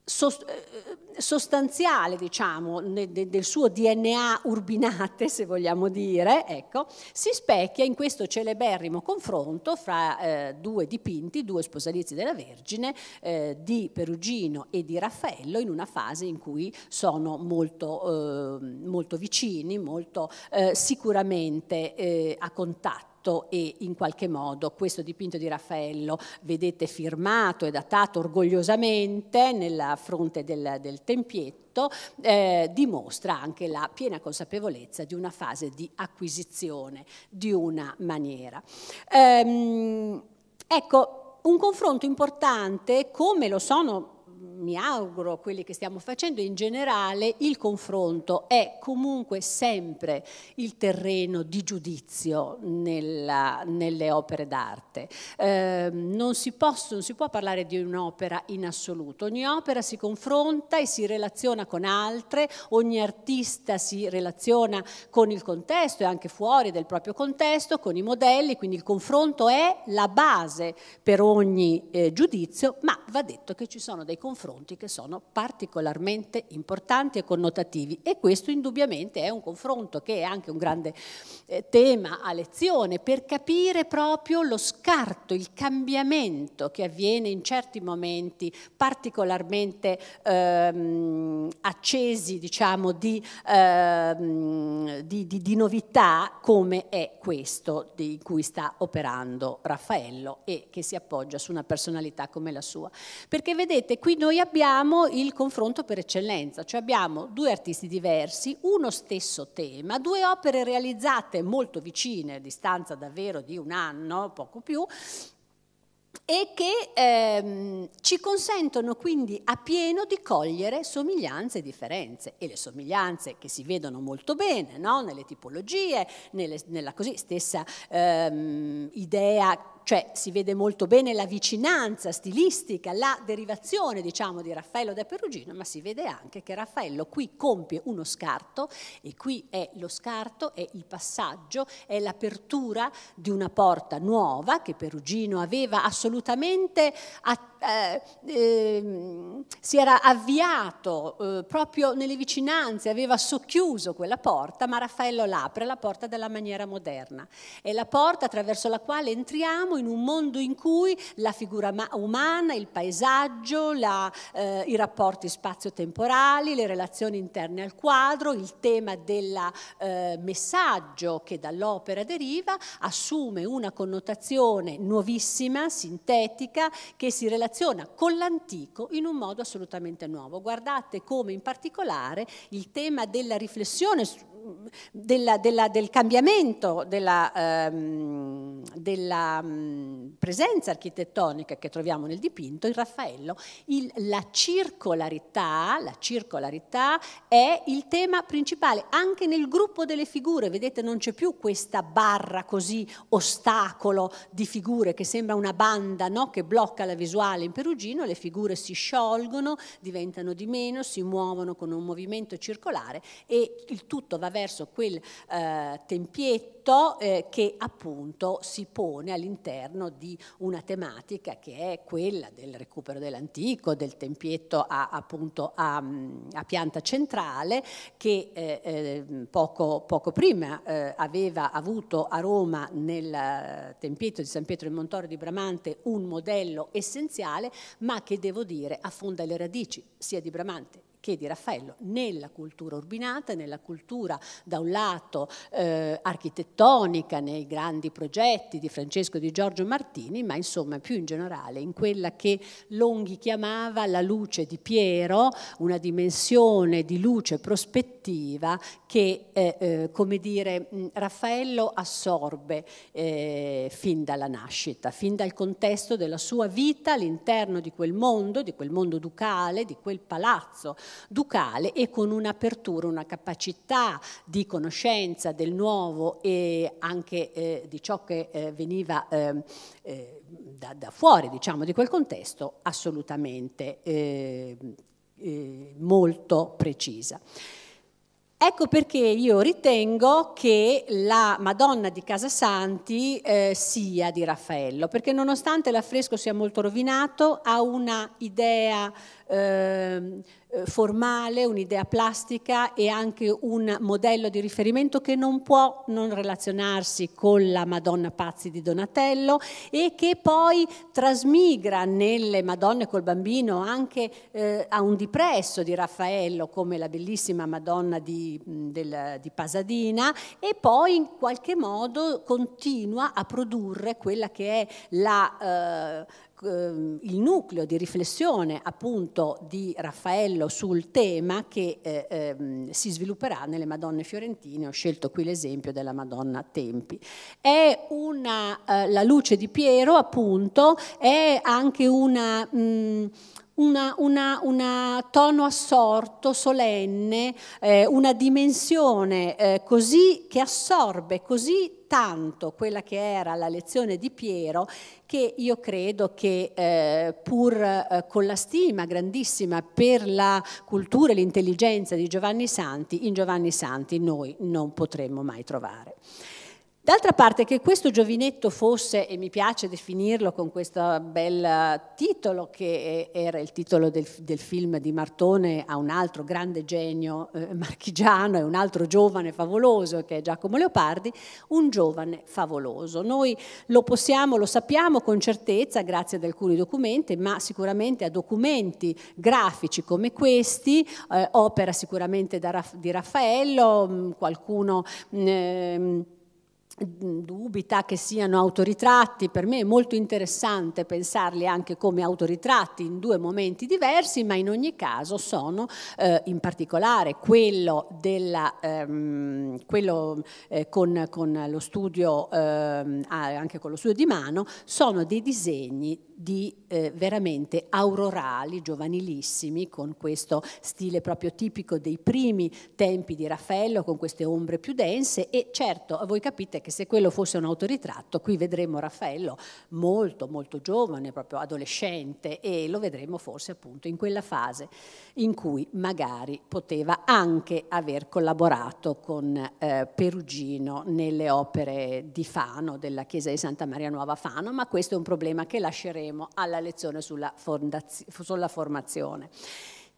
eh, eh, sostanziale diciamo, del suo DNA urbinate, se vogliamo dire, ecco, si specchia in questo celeberrimo confronto fra eh, due dipinti, due sposalizi della Vergine, eh, di Perugino e di Raffaello, in una fase in cui sono molto, eh, molto vicini, molto eh, sicuramente a contatto fatto e in qualche modo questo dipinto di Raffaello vedete firmato e datato orgogliosamente nella fronte del, del tempietto eh, dimostra anche la piena consapevolezza di una fase di acquisizione di una maniera. Ehm, ecco, un confronto importante come lo sono mi auguro quelli che stiamo facendo in generale, il confronto è comunque sempre il terreno di giudizio nella, nelle opere d'arte. Eh, non, si può, non si può parlare di un'opera in assoluto, ogni opera si confronta e si relaziona con altre, ogni artista si relaziona con il contesto e anche fuori del proprio contesto, con i modelli, quindi il confronto è la base per ogni eh, giudizio, ma va detto che ci sono dei confronti confronti che sono particolarmente importanti e connotativi e questo indubbiamente è un confronto che è anche un grande eh, tema a lezione per capire proprio lo scarto, il cambiamento che avviene in certi momenti particolarmente ehm, accesi diciamo di, ehm, di, di, di novità come è questo di cui sta operando Raffaello e che si appoggia su una personalità come la sua. Perché vedete, qui noi abbiamo il confronto per eccellenza, cioè abbiamo due artisti diversi, uno stesso tema, due opere realizzate molto vicine, a distanza davvero di un anno, poco più, e che ehm, ci consentono quindi a pieno di cogliere somiglianze e differenze e le somiglianze che si vedono molto bene no? nelle tipologie, nelle, nella così, stessa ehm, idea cioè si vede molto bene la vicinanza stilistica, la derivazione diciamo di Raffaello da Perugino, ma si vede anche che Raffaello qui compie uno scarto e qui è lo scarto, è il passaggio, è l'apertura di una porta nuova che Perugino aveva assolutamente attivata eh, ehm, si era avviato eh, proprio nelle vicinanze, aveva socchiuso quella porta, ma Raffaello l'apre, la porta della maniera moderna. È la porta attraverso la quale entriamo in un mondo in cui la figura umana, il paesaggio, la, eh, i rapporti spazio-temporali, le relazioni interne al quadro, il tema del eh, messaggio che dall'opera deriva assume una connotazione nuovissima, sintetica, che si relaziona relaziona con l'antico in un modo assolutamente nuovo. Guardate come in particolare il tema della riflessione mm, della, della, del cambiamento della, ehm, della mm, presenza architettonica che troviamo nel dipinto in Raffaello, il, la, circolarità, la circolarità è il tema principale anche nel gruppo delle figure, vedete non c'è più questa barra così ostacolo di figure che sembra una banda no? che blocca la visuale teatrale in Perugino le figure si sciolgono, diventano di meno, si muovono con un movimento circolare e il tutto va verso quel eh, tempietto tutto eh, che appunto si pone all'interno di una tematica che è quella del recupero dell'antico, del tempietto a, appunto a, mm, a pianta centrale che eh, ehm, poco, poco, prima eh, aveva avuto a Roma nel eh, tempietto di San Pietro in Montoro di Bramante un modello essenziale ma che devo dire affonda le radici sia di Bramante che di Raffaello nella cultura urbinata, nella cultura da un lato eh, architettonica, nei grandi progetti di Francesco e di Giorgio Martini, ma insomma più in generale in quella che Longhi chiamava la luce di Piero, una dimensione di luce prospettiva che, eh, eh, come dire, Raffaello assorbe eh, fin dalla nascita, fin dal contesto della sua vita all'interno di quel mondo, di quel mondo ducale, di quel palazzo ducale e con un'apertura, una capacità di conoscenza del nuovo e anche eh, di ciò che eh, veniva ehm, eh, da, da, fuori, diciamo, di quel contesto, assolutamente ehm, eh, molto precisa. Ecco perché io ritengo che la Madonna di Casasanti eh, sia di Raffaello, perché nonostante l'affresco sia molto rovinato, ha una idea eh, formale, un'idea plastica e anche un modello di riferimento che non può non relazionarsi con la Madonna Pazzi di Donatello e che poi trasmigra nelle Madonne col bambino anche eh, a un dipresso di Raffaello come la bellissima Madonna di, del, di Pasadina e poi in qualche modo continua a produrre quella che è la... Eh, Ehm, il nucleo di riflessione appunto di Raffaello sul tema che eh, eh, si svilupperà nelle Madonne fiorentine, ho scelto qui l'esempio della Madonna Tempi. È Una, eh, la luce di Piero appunto è anche una... Mh, mm, un tono assorto, solenne, eh, una dimensione eh, così che assorbe così tanto quella che era la lezione di Piero che io credo che eh, pur eh, con la stima grandissima per la cultura e l'intelligenza di Giovanni Santi, in Giovanni Santi noi non potremmo mai trovare. D'altra parte che questo giovinetto fosse, e mi piace definirlo con questo bel eh, titolo che era il titolo del, del film di Martone a un altro grande genio eh, marchigiano e un altro giovane favoloso che è Giacomo Leopardi, un giovane favoloso. Noi lo possiamo, lo sappiamo con certezza grazie ad alcuni documenti, ma sicuramente a documenti grafici come questi, eh, opera sicuramente da, di Raffaello, mm, qualcuno... Mh, mm, ehm, dubita che siano autoritratti, per me è molto interessante pensarli anche come autoritratti in due momenti diversi, ma in ogni caso sono eh, in particolare quello, della, ehm, quello eh, con, con, lo studio, ehm, anche con lo studio di mano, sono dei disegni di eh, veramente aurorali, giovanilissimi, con questo stile proprio tipico dei primi tempi di Raffaello, con queste ombre più dense e certo voi capite che perché se quello fosse un autoritratto, qui vedremo Raffaello molto, molto giovane, proprio adolescente, e lo vedremo forse appunto in quella fase in cui magari poteva anche aver collaborato con eh, Perugino nelle opere di Fano, della chiesa di Santa Maria Nuova Fano, ma questo è un problema che lasceremo alla lezione sulla, sulla formazione.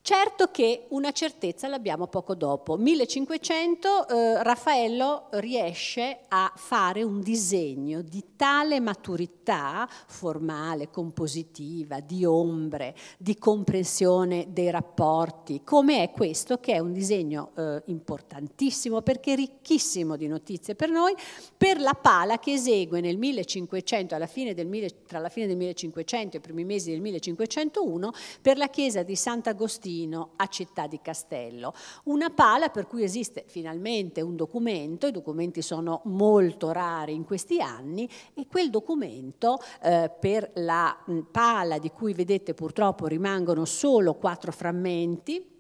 Certo che una certezza l'abbiamo poco dopo. 1500 eh, Raffaello riesce a fare un disegno di tale maturità formale, compositiva, di ombre, di comprensione dei rapporti, come è questo che è un disegno eh, importantissimo perché ricchissimo di notizie per noi, per la pala che esegue nel 1500, del, tra la fine del 1500 e i primi mesi del 1501, per la chiesa di Sant'Agostino fino a Città di Castello. Una pala per cui esiste finalmente un documento, i documenti sono molto rari in questi anni e quel documento eh, per la mm, pala di cui vedete purtroppo rimangono solo quattro frammenti,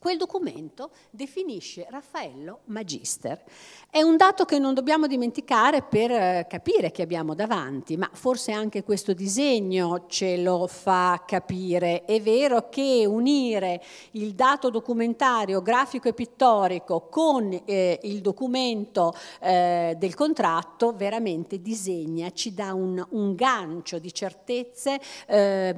Quel documento definisce Raffaello magister. È un dato che non dobbiamo dimenticare per eh, capire chi abbiamo davanti, ma forse anche questo disegno ce lo fa capire. È vero che unire il dato documentario, grafico e pittorico con eh, il documento eh, del contratto veramente disegna, ci dà un, un gancio di certezze. Eh,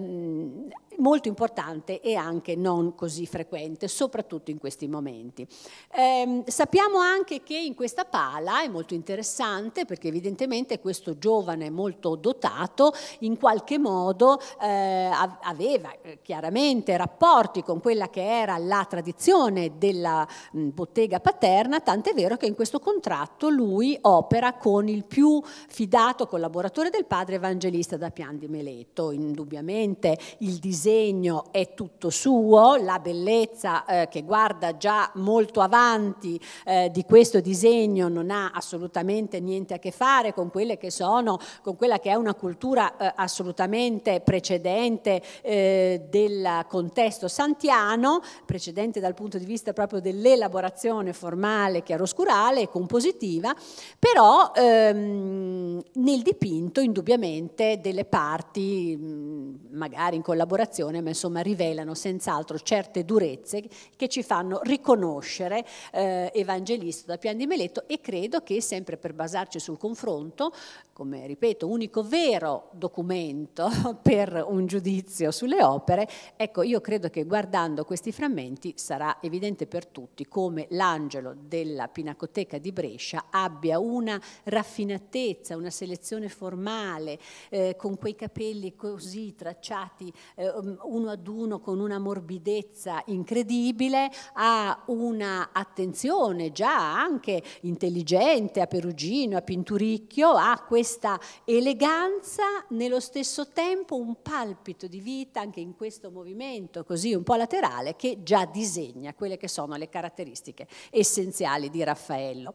molto importante e anche non così frequente, soprattutto in questi momenti. Eh, sappiamo anche che in questa pala è molto interessante perché evidentemente questo giovane molto dotato in qualche modo eh, aveva eh, chiaramente rapporti con quella che era la tradizione della mh, bottega paterna, tant'è vero che in questo contratto lui opera con il più fidato collaboratore del padre evangelista da Pian di Meleto, indubbiamente il disegno disegno è tutto suo, la bellezza eh, che guarda già molto avanti eh, di questo disegno non ha assolutamente niente a che fare con quelle che sono, con quella che è una cultura eh, assolutamente precedente eh, del contesto santiano, precedente dal punto di vista proprio dell'elaborazione formale chiaroscurale e compositiva, però ehm, nel dipinto indubbiamente delle parti mm, magari in collaborazione comunicazione, ma insomma rivelano senz'altro certe durezze che ci fanno riconoscere eh, Evangelisto da Pian di Meletto e credo che sempre per basarci sul confronto, come ripeto, unico vero documento (laughs) per un giudizio sulle opere, ecco io credo che guardando questi frammenti sarà evidente per tutti come l'angelo della Pinacoteca di Brescia abbia una raffinatezza, una selezione formale, eh, con quei capelli così tracciati eh, Um, uno ad uno con una morbidezza incredibile, a una attenzione già anche intelligente a Perugino, a Pinturicchio, a questa eleganza, nello stesso tempo un palpito di vita anche in questo movimento così un po' laterale che già disegna quelle che sono le caratteristiche essenziali di Raffaello.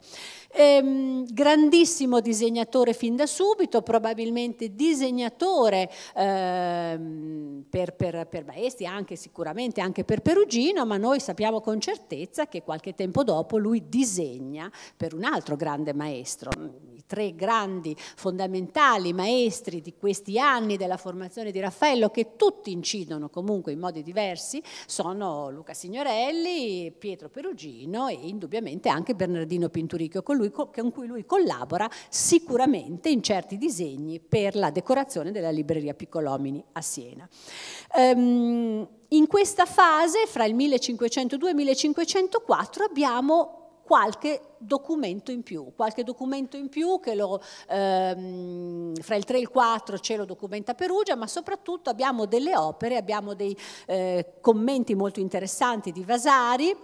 Ehm, grandissimo disegnatore fin da subito, probabilmente disegnatore eh, per per, per Baesti, anche sicuramente anche per Perugino, ma noi sappiamo con certezza che qualche tempo dopo lui disegna per un altro grande maestro. I tre grandi fondamentali maestri di questi anni della formazione di Raffaello, che tutti incidono comunque in modi diversi, sono Luca Signorelli, Pietro Perugino e indubbiamente anche Bernardino Pinturicchio, con, lui, con cui lui collabora sicuramente in certi disegni per la decorazione della libreria Piccolomini a Siena. Ehm, in questa fase, fra il 1502 e il 1504, abbiamo qualche documento in più, qualche documento in più che lo, ehm, fra il 3 e il 4 ce lo documenta Perugia, ma soprattutto abbiamo delle opere, abbiamo dei eh, commenti molto interessanti di Vasari,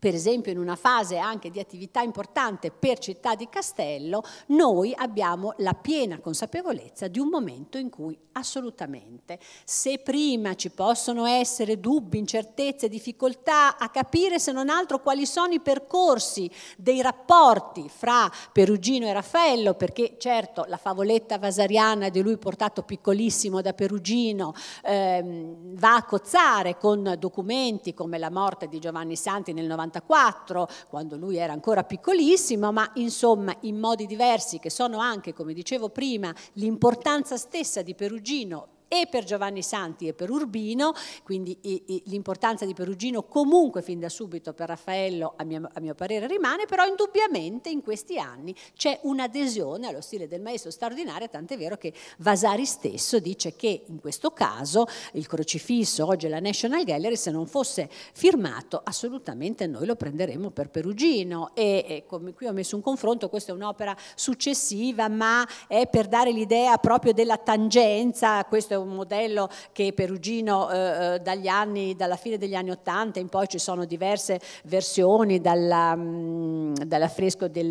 per esempio in una fase anche di attività importante per Città di Castello, noi abbiamo la piena consapevolezza di un momento in cui Assolutamente. Se prima ci possono essere dubbi, incertezze, difficoltà a capire se non altro quali sono i percorsi dei rapporti fra Perugino e Raffaello, perché certo la favoletta vasariana di lui portato piccolissimo da Perugino ehm, va a cozzare con documenti come la morte di Giovanni Santi nel 94, quando lui era ancora piccolissimo, ma insomma in modi diversi che sono anche, come dicevo prima, l'importanza stessa di Perugino cugino e per Giovanni Santi e per Urbino, quindi l'importanza di Perugino comunque fin da subito per Raffaello a mio, a mio parere rimane, però indubbiamente in questi anni c'è un'adesione allo stile del maestro straordinario, tant'è vero che Vasari stesso dice che in questo caso il crocifisso oggi è la National Gallery, se non fosse firmato assolutamente noi lo prenderemmo per Perugino e, e come qui ho messo un confronto, questa è un'opera successiva ma è per dare l'idea proprio della tangenza, questo è è un modello che perugino eh, eh, dagli anni, dalla fine degli anni Ottanta in poi ci sono diverse versioni mm, dall'affresco dall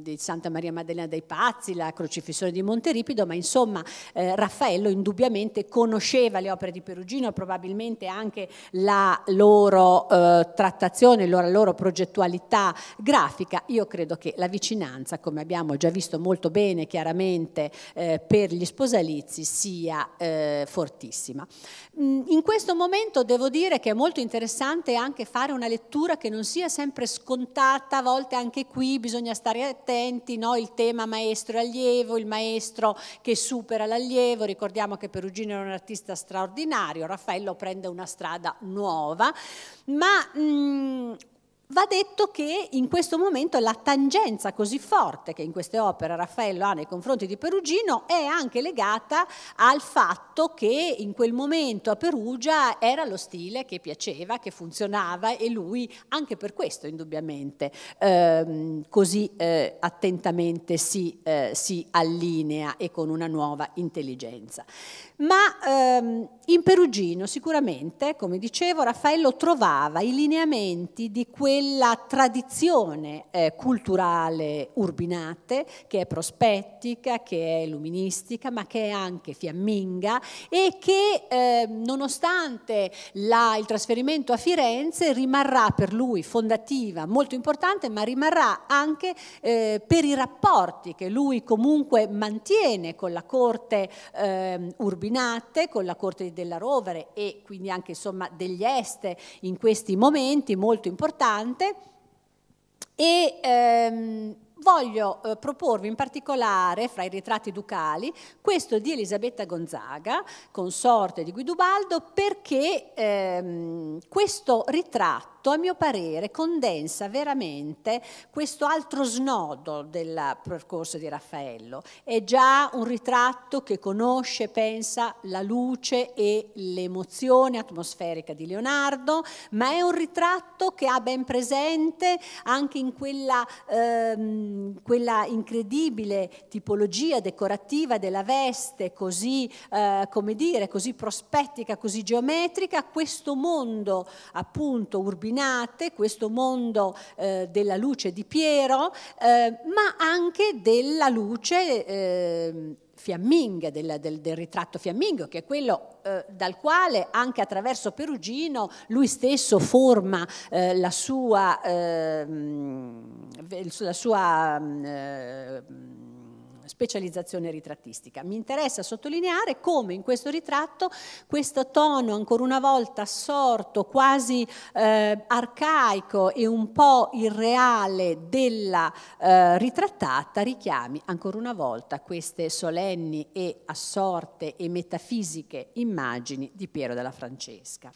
di Santa Maria Maddalena dei Pazzi, la crocifissione di Monteripido, ma insomma eh, Raffaello indubbiamente conosceva le opere di Perugino, probabilmente anche la loro eh, trattazione, la loro progettualità grafica. Io credo che la vicinanza, come abbiamo già visto molto bene chiaramente eh, per gli sposalizi, sia eh, eh, fortissima. Mm, in questo momento devo dire che è molto interessante anche fare una lettura che non sia sempre scontata, a volte anche qui bisogna stare attenti, no? il tema maestro e allievo, il maestro che supera l'allievo, ricordiamo che Perugino era un artista straordinario, Raffaello prende una strada nuova, ma mh, mm, Va detto che in questo momento la tangenza così forte che in queste opere Raffaello ha nei confronti di Perugino è anche legata al fatto che in quel momento a Perugia era lo stile che piaceva, che funzionava e lui anche per questo indubbiamente ehm, così eh, attentamente si, eh, si, allinea e con una nuova intelligenza. Ma ehm, in Perugino sicuramente, come dicevo, Raffaello trovava i lineamenti di quel della tradizione eh, culturale urbinate, che è prospettica, che è luministica, ma che è anche fiamminga e che eh, nonostante la, il trasferimento a Firenze rimarrà per lui fondativa, molto importante, ma rimarrà anche eh, per i rapporti che lui comunque mantiene con la corte ehm, urbinate, con la corte della Rovere e quindi anche insomma degli Este in questi momenti molto importanti importante e ehm, voglio eh, proporvi in particolare, fra i ritratti ducali, questo di Elisabetta Gonzaga, consorte di Guidobaldo, perché ehm, questo ritratto fatto, a mio parere, condensa veramente questo altro snodo del percorso di Raffaello. È già un ritratto che conosce, pensa, la luce e l'emozione atmosferica di Leonardo, ma è un ritratto che ha ben presente anche in quella, ehm, quella incredibile tipologia decorativa della veste, così, eh, come dire, così prospettica, così geometrica, questo mondo appunto urbino illuminate, questo mondo eh, della luce di Piero, eh, ma anche della luce eh, fiamminga, del, del, del, ritratto fiammingo, che è quello eh, dal quale anche attraverso Perugino lui stesso forma eh, la sua... Ehm, la sua mm, eh, specializzazione ritrattistica. Mi interessa sottolineare come in questo ritratto questo tono ancora una volta assorto, quasi eh, arcaico e un po' irreale della eh, ritrattata richiami ancora una volta queste solenni e assorte e metafisiche immagini di Piero della Francesca.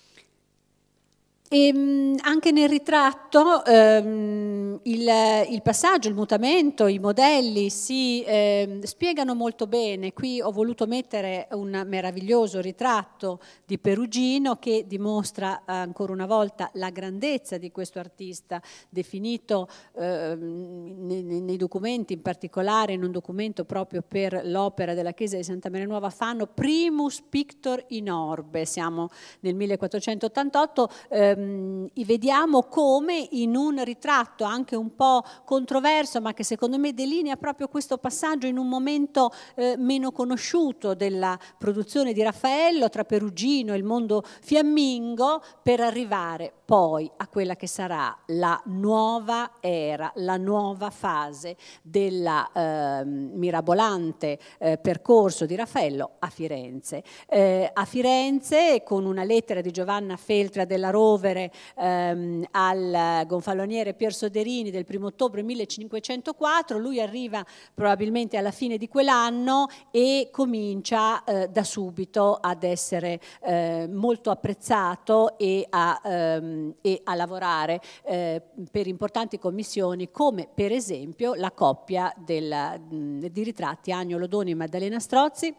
E ehm, anche nel ritratto ehm, il, il, passaggio, il mutamento, i modelli si ehm, spiegano molto bene. Qui ho voluto mettere un meraviglioso ritratto di Perugino che dimostra ancora una volta la grandezza di questo artista, definito ehm, nei, nei, documenti, in particolare in un documento proprio per l'opera della chiesa di Santa Maria Nuova Fano, primus pictor in orbe, siamo nel 1488 ehm, vediamo come in un ritratto anche un po' controverso, ma che secondo me delinea proprio questo passaggio in un momento eh, meno conosciuto della produzione di Raffaello tra Perugino e il mondo fiammingo, per arrivare poi a quella che sarà la nuova era, la nuova fase del eh, mirabolante eh, percorso di Raffaello a Firenze. Eh, a Firenze, con una lettera di Giovanna Feltra della Rove, muovere ehm, al gonfaloniere Pier Soderini del 1 ottobre 1504, lui arriva probabilmente alla fine di quell'anno e comincia eh, da subito ad essere eh, molto apprezzato e a, ehm, e a lavorare eh, per importanti commissioni come per esempio la coppia del, di ritratti Agnolo Doni e Maddalena Strozzi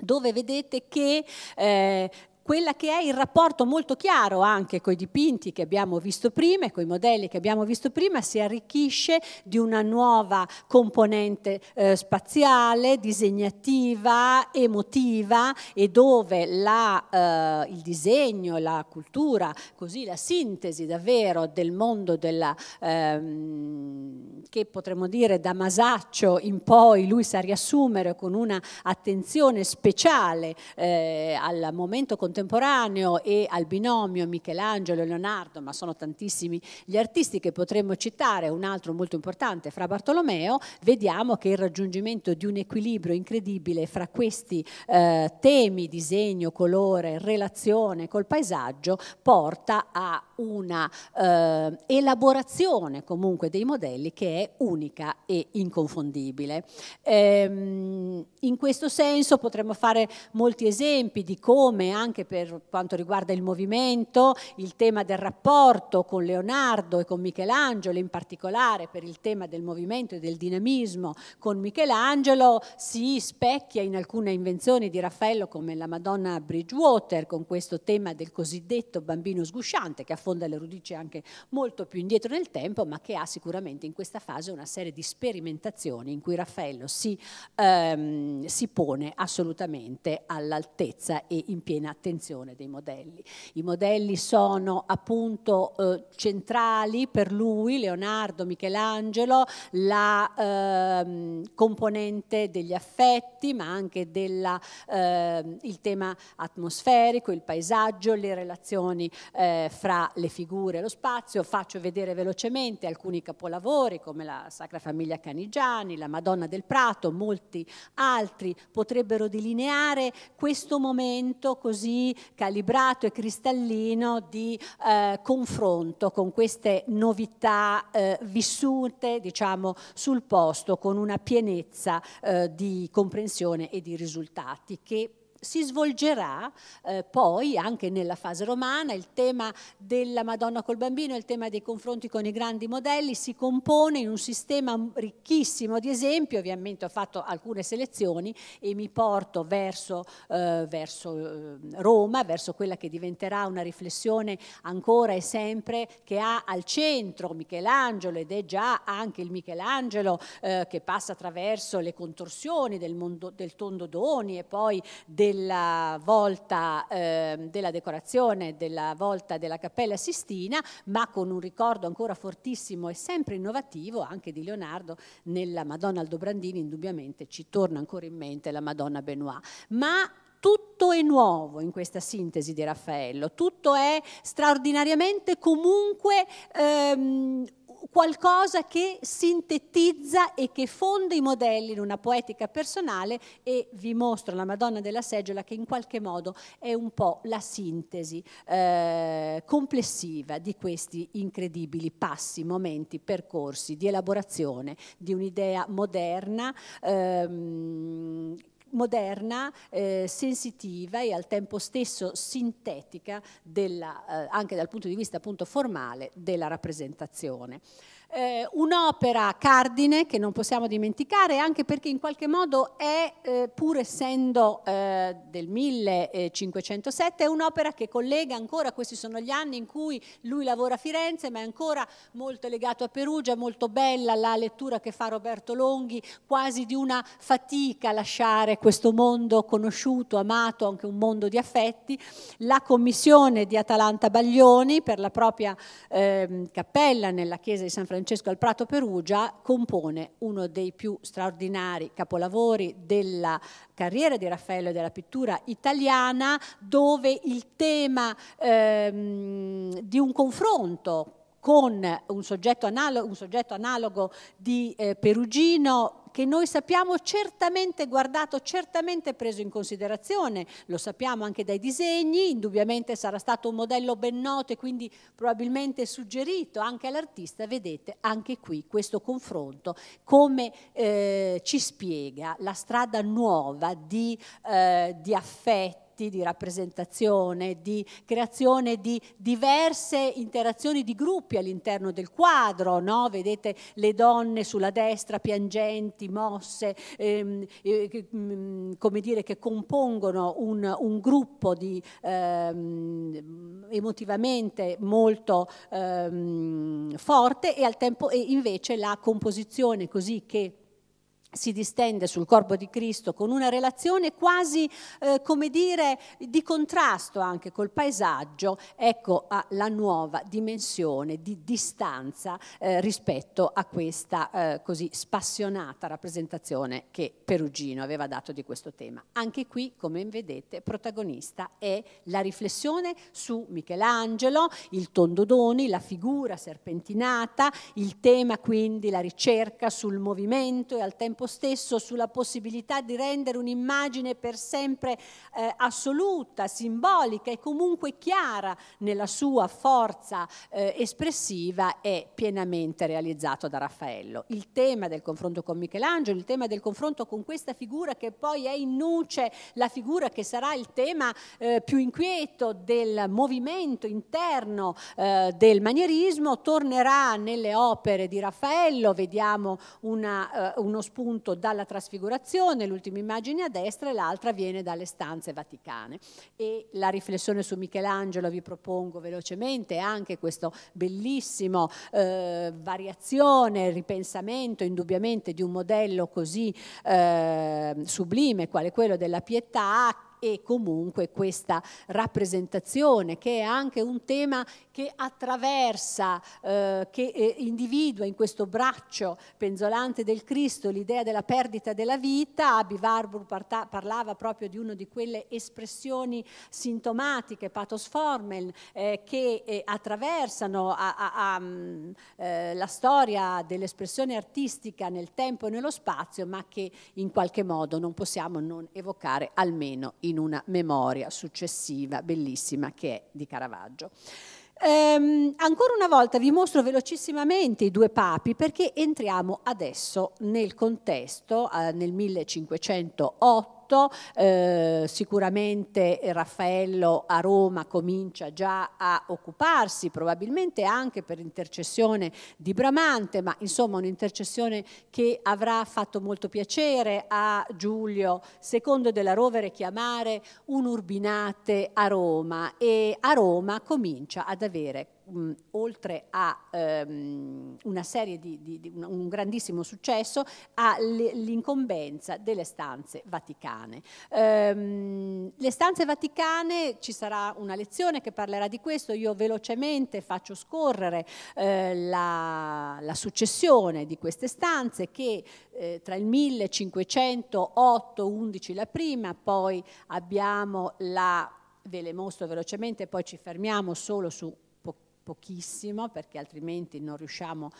dove vedete che eh, quella che è il rapporto molto chiaro anche con i dipinti che abbiamo visto prima e con i modelli che abbiamo visto prima, si arricchisce di una nuova componente eh, spaziale, disegnativa, emotiva e dove la, eh, il disegno, la cultura, così la sintesi davvero del mondo della, ehm, che potremmo dire da Masaccio in poi lui sa riassumere con una attenzione speciale eh, al momento contemporaneo contemporaneo e al binomio Michelangelo e Leonardo, ma sono tantissimi gli artisti che potremmo citare, un altro molto importante fra Bartolomeo, vediamo che il raggiungimento di un equilibrio incredibile fra questi eh, temi, disegno, colore, relazione col paesaggio, porta a una eh, elaborazione comunque dei modelli che è unica e inconfondibile. Ehm, in questo senso potremmo fare molti esempi di come anche per quanto riguarda il movimento, il tema del rapporto con Leonardo e con Michelangelo, in particolare per il tema del movimento e del dinamismo con Michelangelo, si specchia in alcune invenzioni di Raffaello come la Madonna Bridgewater con questo tema del cosiddetto bambino sgusciante che ha sfonda delle Rudice anche molto più indietro nel tempo, ma che ha sicuramente in questa fase una serie di sperimentazioni in cui Raffaello si, ehm, si pone assolutamente all'altezza e in piena attenzione dei modelli. I modelli sono appunto eh, centrali per lui, Leonardo, Michelangelo, la ehm, componente degli affetti, ma anche della, ehm, il tema atmosferico, il paesaggio, le relazioni eh, fra le figure, lo spazio, faccio vedere velocemente alcuni capolavori come la Sacra Famiglia Canigiani, la Madonna del Prato, molti altri potrebbero delineare questo momento così calibrato e cristallino di eh, confronto con queste novità eh, vissute diciamo sul posto con una pienezza eh, di comprensione e di risultati che si svolgerà eh, poi anche nella fase romana, il tema della Madonna col bambino, il tema dei confronti con i grandi modelli si compone in un sistema ricchissimo di esempi, ovviamente ho fatto alcune selezioni e mi porto verso, eh, verso eh, Roma, verso quella che diventerà una riflessione ancora e sempre che ha al centro Michelangelo ed è già anche il Michelangelo eh, che passa attraverso le contorsioni del, mondo, del tondo Doni e poi del della volta eh, della decorazione, della volta della Cappella Sistina, ma con un ricordo ancora fortissimo e sempre innovativo anche di Leonardo nella Madonna Aldobrandini, indubbiamente ci torna ancora in mente la Madonna Benoit. Ma tutto è nuovo in questa sintesi di Raffaello, tutto è straordinariamente comunque ehm, qualcosa che sintetizza e che fonde i modelli in una poetica personale e vi mostro la Madonna della Seggiola che in qualche modo è un po' la sintesi eh, complessiva di questi incredibili passi, momenti, percorsi di elaborazione di un'idea moderna ehm, moderna, eh, sensitiva e al tempo stesso sintetica della, eh, anche dal punto di vista appunto formale della rappresentazione. Eh, un'opera cardine che non possiamo dimenticare anche perché in qualche modo è, eh, pur essendo eh, del 1507, è un'opera che collega ancora, questi sono gli anni in cui lui lavora a Firenze, ma è ancora molto legato a Perugia, è molto bella la lettura che fa Roberto Longhi, quasi di una fatica lasciare questo mondo conosciuto, amato, anche un mondo di affetti. La commissione di Atalanta Baglioni per la propria ehm, cappella nella chiesa di San Francesco Francesco al Prato Perugia compone uno dei più straordinari capolavori della carriera di Raffaello e della pittura italiana dove il tema ehm, di un confronto con un soggetto analogo, un soggetto analogo di eh, Perugino che noi sappiamo certamente guardato, certamente preso in considerazione, lo sappiamo anche dai disegni, indubbiamente sarà stato un modello ben noto e quindi probabilmente suggerito anche all'artista, vedete anche qui questo confronto, come eh, ci spiega la strada nuova di, eh, di affetto, effetti di rappresentazione, di creazione di diverse interazioni di gruppi all'interno del quadro, no? vedete le donne sulla destra piangenti, mosse, ehm, ehm, come dire, che compongono un, un gruppo di, ehm, emotivamente molto ehm, forte e al tempo e invece la composizione così che si distende sul corpo di Cristo con una relazione quasi, eh, come dire, di contrasto anche col paesaggio, ecco alla nuova dimensione di distanza eh, rispetto a questa eh, così spassionata rappresentazione che Perugino aveva dato di questo tema. Anche qui, come vedete, protagonista è la riflessione su Michelangelo, il Tondodoni, la figura serpentinata, il tema quindi la ricerca sul movimento e al tempo tempo stesso sulla possibilità di rendere un'immagine per sempre eh, assoluta, simbolica e comunque chiara nella sua forza eh, espressiva è pienamente realizzato da Raffaello. Il tema del confronto con Michelangelo, il tema del confronto con questa figura che poi è in nuce, la figura che sarà il tema eh, più inquieto del movimento interno eh, del manierismo, tornerà nelle opere di Raffaello, vediamo una, eh, uno spunto appunto dalla trasfigurazione, l'ultima immagine a destra e l'altra viene dalle stanze vaticane. E la riflessione su Michelangelo vi propongo velocemente anche questo bellissimo eh, variazione, ripensamento indubbiamente di un modello così eh, sublime quale quello della pietà e comunque questa rappresentazione che è anche un tema che attraversa, eh, che eh, individua in questo braccio penzolante del Cristo l'idea della perdita della vita, Bivarbur parlava proprio di una di quelle espressioni sintomatiche, patosformen, eh, che eh, attraversano a, a, a, mm, eh, la storia dell'espressione artistica nel tempo e nello spazio, ma che in qualche modo non possiamo non evocare almeno il in una memoria successiva bellissima che è di Caravaggio. Ehm, ancora una volta vi mostro velocissimamente i due papi perché entriamo adesso nel contesto eh, nel 1508 18, eh, sicuramente Raffaello a Roma comincia già a occuparsi, probabilmente anche per intercessione di Bramante, ma insomma un'intercessione che avrà fatto molto piacere a Giulio II della Rovere chiamare un Urbinate a Roma e a Roma comincia ad avere mh, oltre a ehm, una serie di, di, di un, grandissimo successo, ha l'incombenza delle stanze vaticane. Ehm, le stanze vaticane, ci sarà una lezione che parlerà di questo, io velocemente faccio scorrere eh, la, la, successione di queste stanze che eh, tra il 1508-11 la prima, poi abbiamo la ve le mostro velocemente, poi ci fermiamo solo su pochissimo perché altrimenti non riusciamo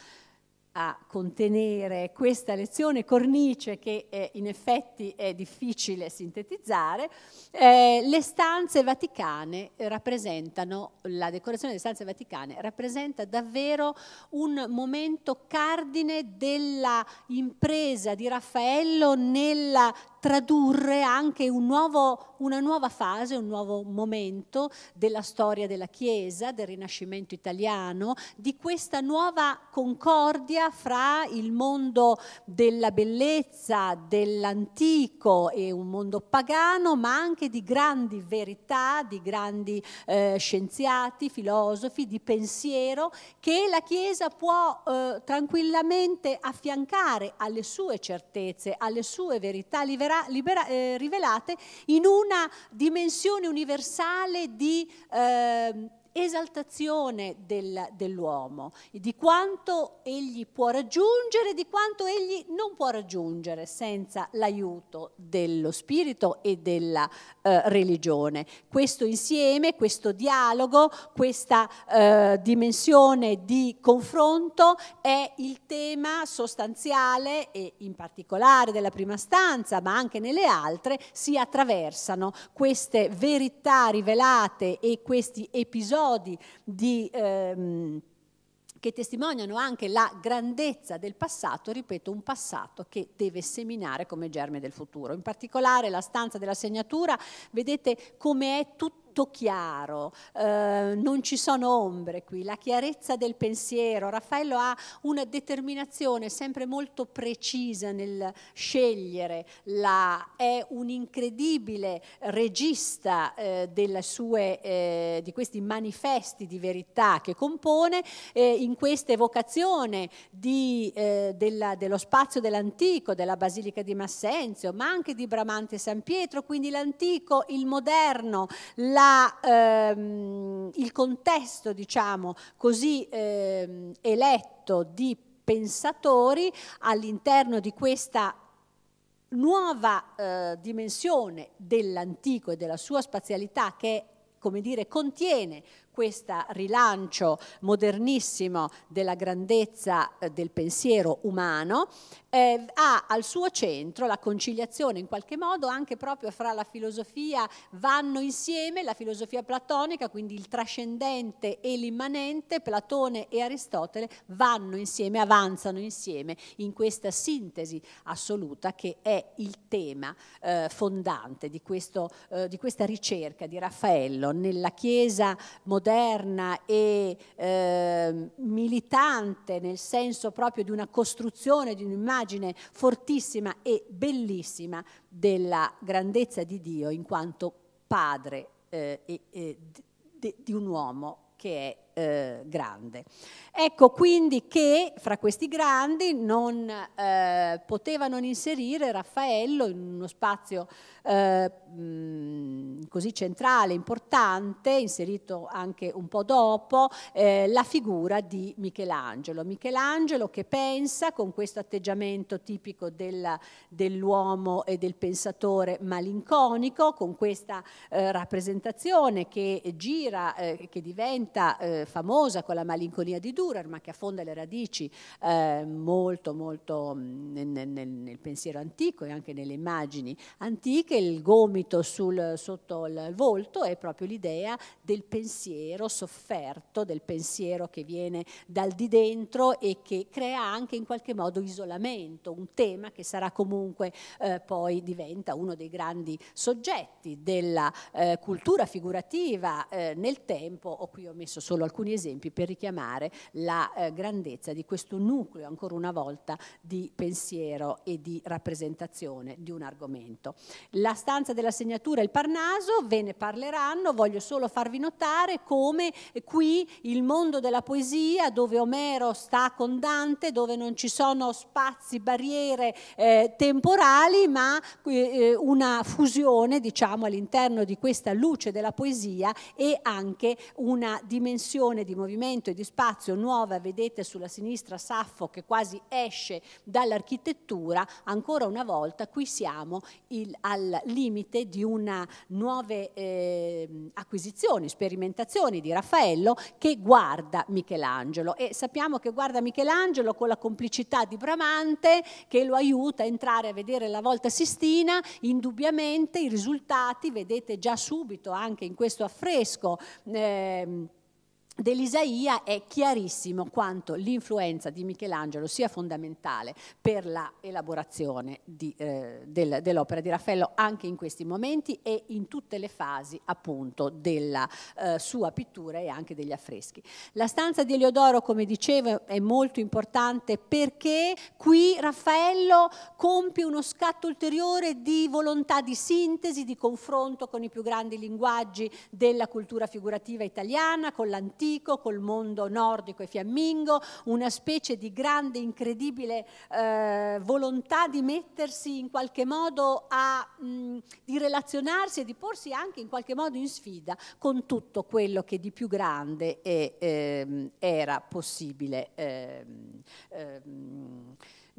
a contenere questa lezione cornice che eh, in effetti è difficile sintetizzare, eh, le stanze vaticane rappresentano, la decorazione delle stanze vaticane rappresenta davvero un momento cardine della impresa di Raffaello nella tradurre anche un nuovo, una nuova fase, un nuovo momento della storia della Chiesa, del Rinascimento italiano, di questa nuova concordia fra il mondo della bellezza, dell'antico e un mondo pagano, ma anche di grandi verità, di grandi eh, scienziati, filosofi, di pensiero che la Chiesa può eh, tranquillamente affiancare alle sue certezze, alle sue verità liberali libera, libera, eh, rivelate in una dimensione universale di eh, esaltazione del, dell'uomo, di quanto egli può raggiungere, di quanto egli non può raggiungere senza l'aiuto dello spirito e della eh, religione. Questo insieme, questo dialogo, questa eh, dimensione di confronto è il tema sostanziale e in particolare della prima stanza, ma anche nelle altre, si attraversano queste verità rivelate e questi episodi episodi di, ehm, che testimoniano anche la grandezza del passato, ripeto, un passato che deve seminare come germe del futuro. In particolare la stanza della segnatura, vedete come è tutta tutto chiaro, eh, non ci sono ombre qui, la chiarezza del pensiero. Raffaello ha una determinazione sempre molto precisa nel scegliere, la, è un incredibile regista eh, sue, eh, di questi manifesti di verità che compone, in questa evocazione di, eh, della, dello spazio dell'antico, della Basilica di Massenzio, ma anche di Bramante San Pietro, quindi l'antico, il moderno, la ehm, il contesto diciamo, così ehm, eletto di pensatori all'interno di questa nuova eh, dimensione dell'antico e della sua spazialità che come dire, contiene questo rilancio modernissimo della grandezza eh, del pensiero umano, eh, ha al suo centro la conciliazione in qualche modo anche proprio fra la filosofia, vanno insieme la filosofia platonica, quindi il trascendente e l'immanente, Platone e Aristotele vanno insieme, avanzano insieme in questa sintesi assoluta che è il tema eh, fondante di, questo, eh, di, questa ricerca di Raffaello nella Chiesa moderna e ehm, militante nel senso proprio di una costruzione, di un'immagine un'immagine fortissima e bellissima della grandezza di Dio in quanto padre eh, e, e, di, di un uomo che è eh, grande. Ecco quindi che fra questi grandi non eh, poteva non inserire Raffaello in uno spazio eh, così centrale, importante, inserito anche un po' dopo, eh, la figura di Michelangelo. Michelangelo che pensa con questo atteggiamento tipico del, dell'uomo e del pensatore malinconico, con questa eh, rappresentazione che gira, eh, che diventa eh, famosa con la malinconia di Durer, ma che affonda le radici eh, molto, molto mm, nel, nel, nel, pensiero antico e anche nelle immagini antiche. Il gomito sul, sotto il volto è proprio l'idea del pensiero sofferto, del pensiero che viene dal di dentro e che crea anche in qualche modo isolamento, un tema che sarà comunque eh, poi diventa uno dei grandi soggetti della eh, cultura figurativa eh, nel tempo, ho qui ho messo solo alcuni alcuni esempi per richiamare la eh, grandezza di questo nucleo, ancora una volta, di pensiero e di rappresentazione di un argomento. La stanza della segnatura e il Parnaso ve ne parleranno, voglio solo farvi notare come qui il mondo della poesia, dove Omero sta con Dante, dove non ci sono spazi, barriere eh, temporali, ma eh, eh una fusione, diciamo, all'interno di questa luce della poesia e anche una dimensione zone di movimento e di spazio nuova, vedete sulla sinistra Saffo che quasi esce dall'architettura, ancora una volta qui siamo il, al limite di una nuova eh, acquisizioni, sperimentazioni di Raffaello che guarda Michelangelo e sappiamo che guarda Michelangelo con la complicità di Bramante che lo aiuta a entrare a vedere la volta Sistina, indubbiamente i risultati vedete già subito anche in questo affresco eh, dell'Isaia è chiarissimo quanto l'influenza di Michelangelo sia fondamentale per l'elaborazione eh, del, dell'opera di Raffaello anche in questi momenti e in tutte le fasi appunto della eh, sua pittura e anche degli affreschi. La stanza di Eliodoro, come dicevo, è molto importante perché qui Raffaello compie uno scatto ulteriore di volontà di sintesi, di confronto con i più grandi linguaggi della cultura figurativa italiana, con l'antica antico, col mondo nordico e fiammingo, una specie di grande, incredibile eh, volontà di mettersi in qualche modo a, mh, mm, di relazionarsi e di porsi anche in qualche modo in sfida con tutto quello che di più grande e, eh, era possibile. Eh,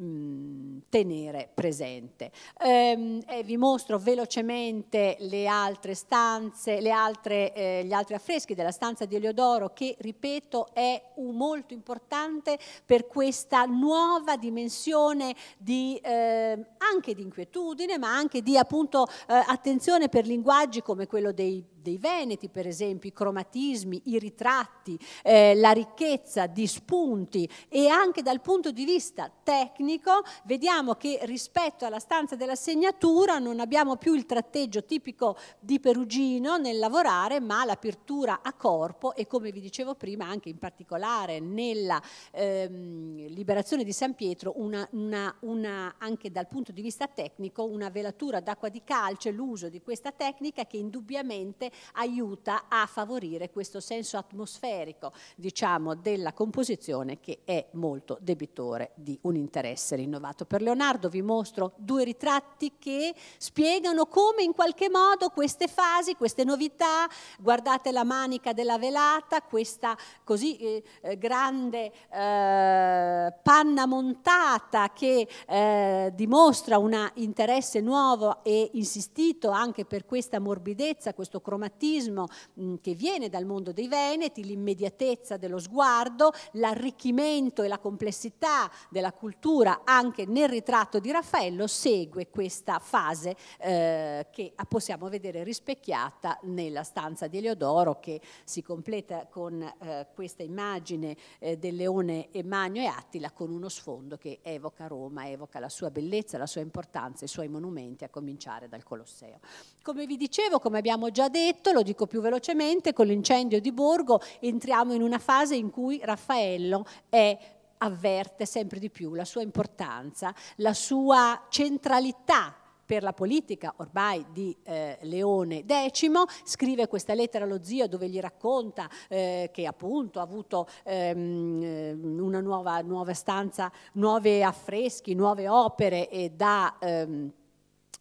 Mm, tenere presente. Ehm, vi mostro velocemente le altre stanze, le altre, eh, gli altri affreschi della stanza di Eliodoro che, ripeto, è un, molto importante per questa nuova dimensione di, eh, anche di inquietudine, ma anche di appunto, eh, attenzione per linguaggi come quello dei dei Veneti, per esempio, i cromatismi, i ritratti, eh, la ricchezza di spunti e anche dal punto di vista tecnico vediamo che rispetto alla stanza della segnatura non abbiamo più il tratteggio tipico di Perugino nel lavorare, ma l'apertura a corpo e come vi dicevo prima anche in particolare nella ehm, liberazione di San Pietro una, una, una, anche dal punto di vista tecnico una velatura d'acqua di calce, l'uso di questa tecnica che indubbiamente aiuta a favorire questo senso atmosferico diciamo, della composizione che è molto debitore di un interesse rinnovato. Per Leonardo vi mostro due ritratti che spiegano come in qualche modo queste fasi, queste novità, guardate la manica della velata, questa così eh, eh grande eh, panna montata che eh, dimostra un interesse nuovo e insistito anche per questa morbidezza, questo cromatismo cromatismo mh, mm, che viene dal mondo dei Veneti, l'immediatezza dello sguardo, l'arricchimento e la complessità della cultura anche nel ritratto di Raffaello segue questa fase eh, che possiamo vedere rispecchiata nella stanza di Eleodoro che si completa con eh, questa immagine eh, del leone e Magno e Attila con uno sfondo che evoca Roma, evoca la sua bellezza, la sua importanza, i suoi monumenti a cominciare dal Colosseo. Come vi dicevo, come abbiamo già detto, detto, lo dico più velocemente, con l'incendio di Borgo entriamo in una fase in cui Raffaello è avverte sempre di più la sua importanza, la sua centralità per la politica ormai di eh, Leone X, scrive questa lettera allo zio dove gli racconta eh, che appunto ha avuto ehm, eh, una nuova, nuova, stanza, nuovi affreschi, nuove opere e da... Ehm,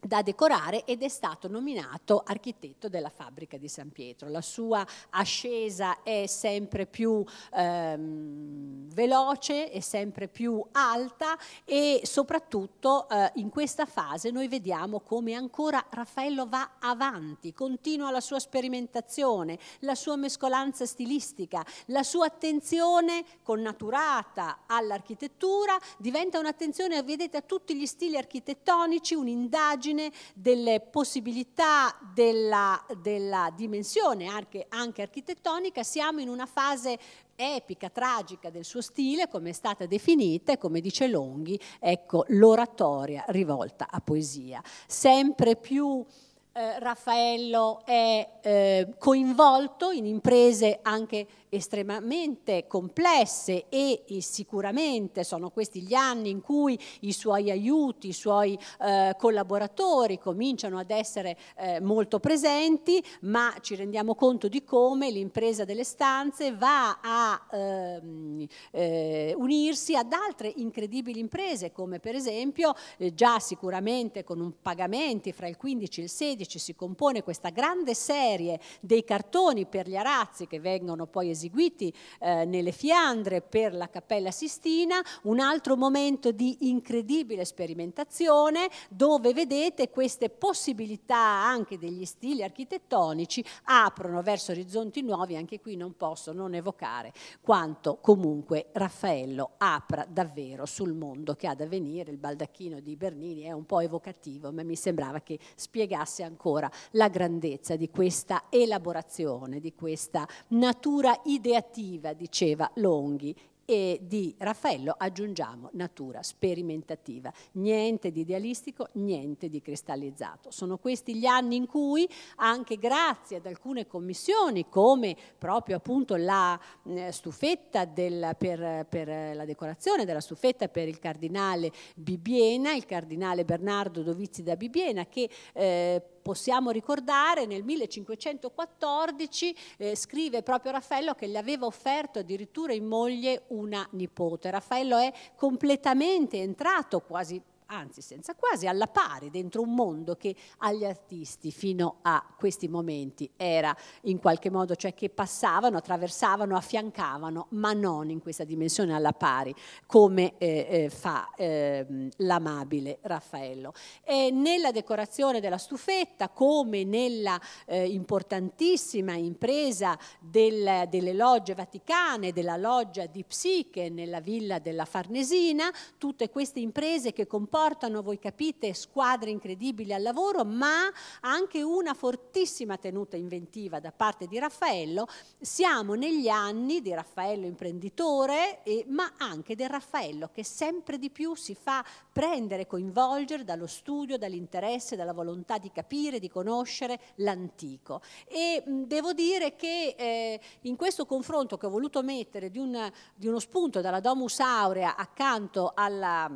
da decorare ed è stato nominato architetto della fabbrica di San Pietro. La sua ascesa è sempre più ehm, veloce, è sempre più alta e soprattutto eh, in questa fase noi vediamo come ancora Raffaello va avanti, continua la sua sperimentazione, la sua mescolanza stilistica, la sua attenzione connaturata all'architettura diventa un'attenzione, vedete, a tutti gli stili architettonici, un'indagine immagine delle possibilità della, della dimensione anche, anche architettonica, siamo in una fase epica, tragica del suo stile, come è stata definita e come dice Longhi, ecco l'oratoria rivolta a poesia. Sempre più eh, Raffaello è eh, coinvolto in imprese anche estremamente complesse e, e eh, sicuramente sono questi gli anni in cui i suoi aiuti, i suoi eh, collaboratori cominciano ad essere eh, molto presenti, ma ci rendiamo conto di come l'impresa delle stanze va a ehm, eh, unirsi ad altre incredibili imprese, come per esempio eh, già sicuramente con un pagamento fra il 15 e il 16 si compone questa grande serie dei cartoni per gli arazzi che vengono poi eseguiti eseguiti eh, nelle Fiandre per la Cappella Sistina, un altro momento di incredibile sperimentazione dove vedete queste possibilità anche degli stili architettonici aprono verso orizzonti nuovi, anche qui non posso non evocare quanto comunque Raffaello apra davvero sul mondo che ha da venire, il baldacchino di Bernini è un po' evocativo, ma mi sembrava che spiegasse ancora la grandezza di questa elaborazione, di questa natura ideativa, diceva Longhi, e di Raffaello aggiungiamo natura sperimentativa. Niente di idealistico, niente di cristallizzato. Sono questi gli anni in cui, anche grazie ad alcune commissioni, come proprio appunto la eh, stufetta del, per, per, la decorazione della stufetta per il cardinale Bibiena, il cardinale Bernardo Dovizi da Bibiena, che eh, possiamo ricordare, nel 1514 eh, scrive proprio Raffaello che gli aveva offerto addirittura in moglie una nipote. Raffaello è completamente entrato quasi anzi senza quasi, alla pari dentro un mondo che agli artisti fino a questi momenti era in qualche modo, cioè che passavano, attraversavano, affiancavano, ma non in questa dimensione alla pari come eh, eh, fa eh, l'amabile Raffaello. E nella decorazione della stufetta, come nella eh, importantissima impresa del, delle logge vaticane, della loggia di Psiche nella villa della Farnesina, tutte queste imprese che comportano portano, voi capite, squadre incredibili al lavoro, ma anche una fortissima tenuta inventiva da parte di Raffaello. Siamo negli anni di Raffaello imprenditore, eh, ma anche del Raffaello che sempre di più si fa prendere, coinvolgere dallo studio, dall'interesse, dalla volontà di capire, di conoscere l'antico. E devo dire che eh, in questo confronto che ho voluto mettere di, una, di uno spunto dalla Domus Aurea accanto alla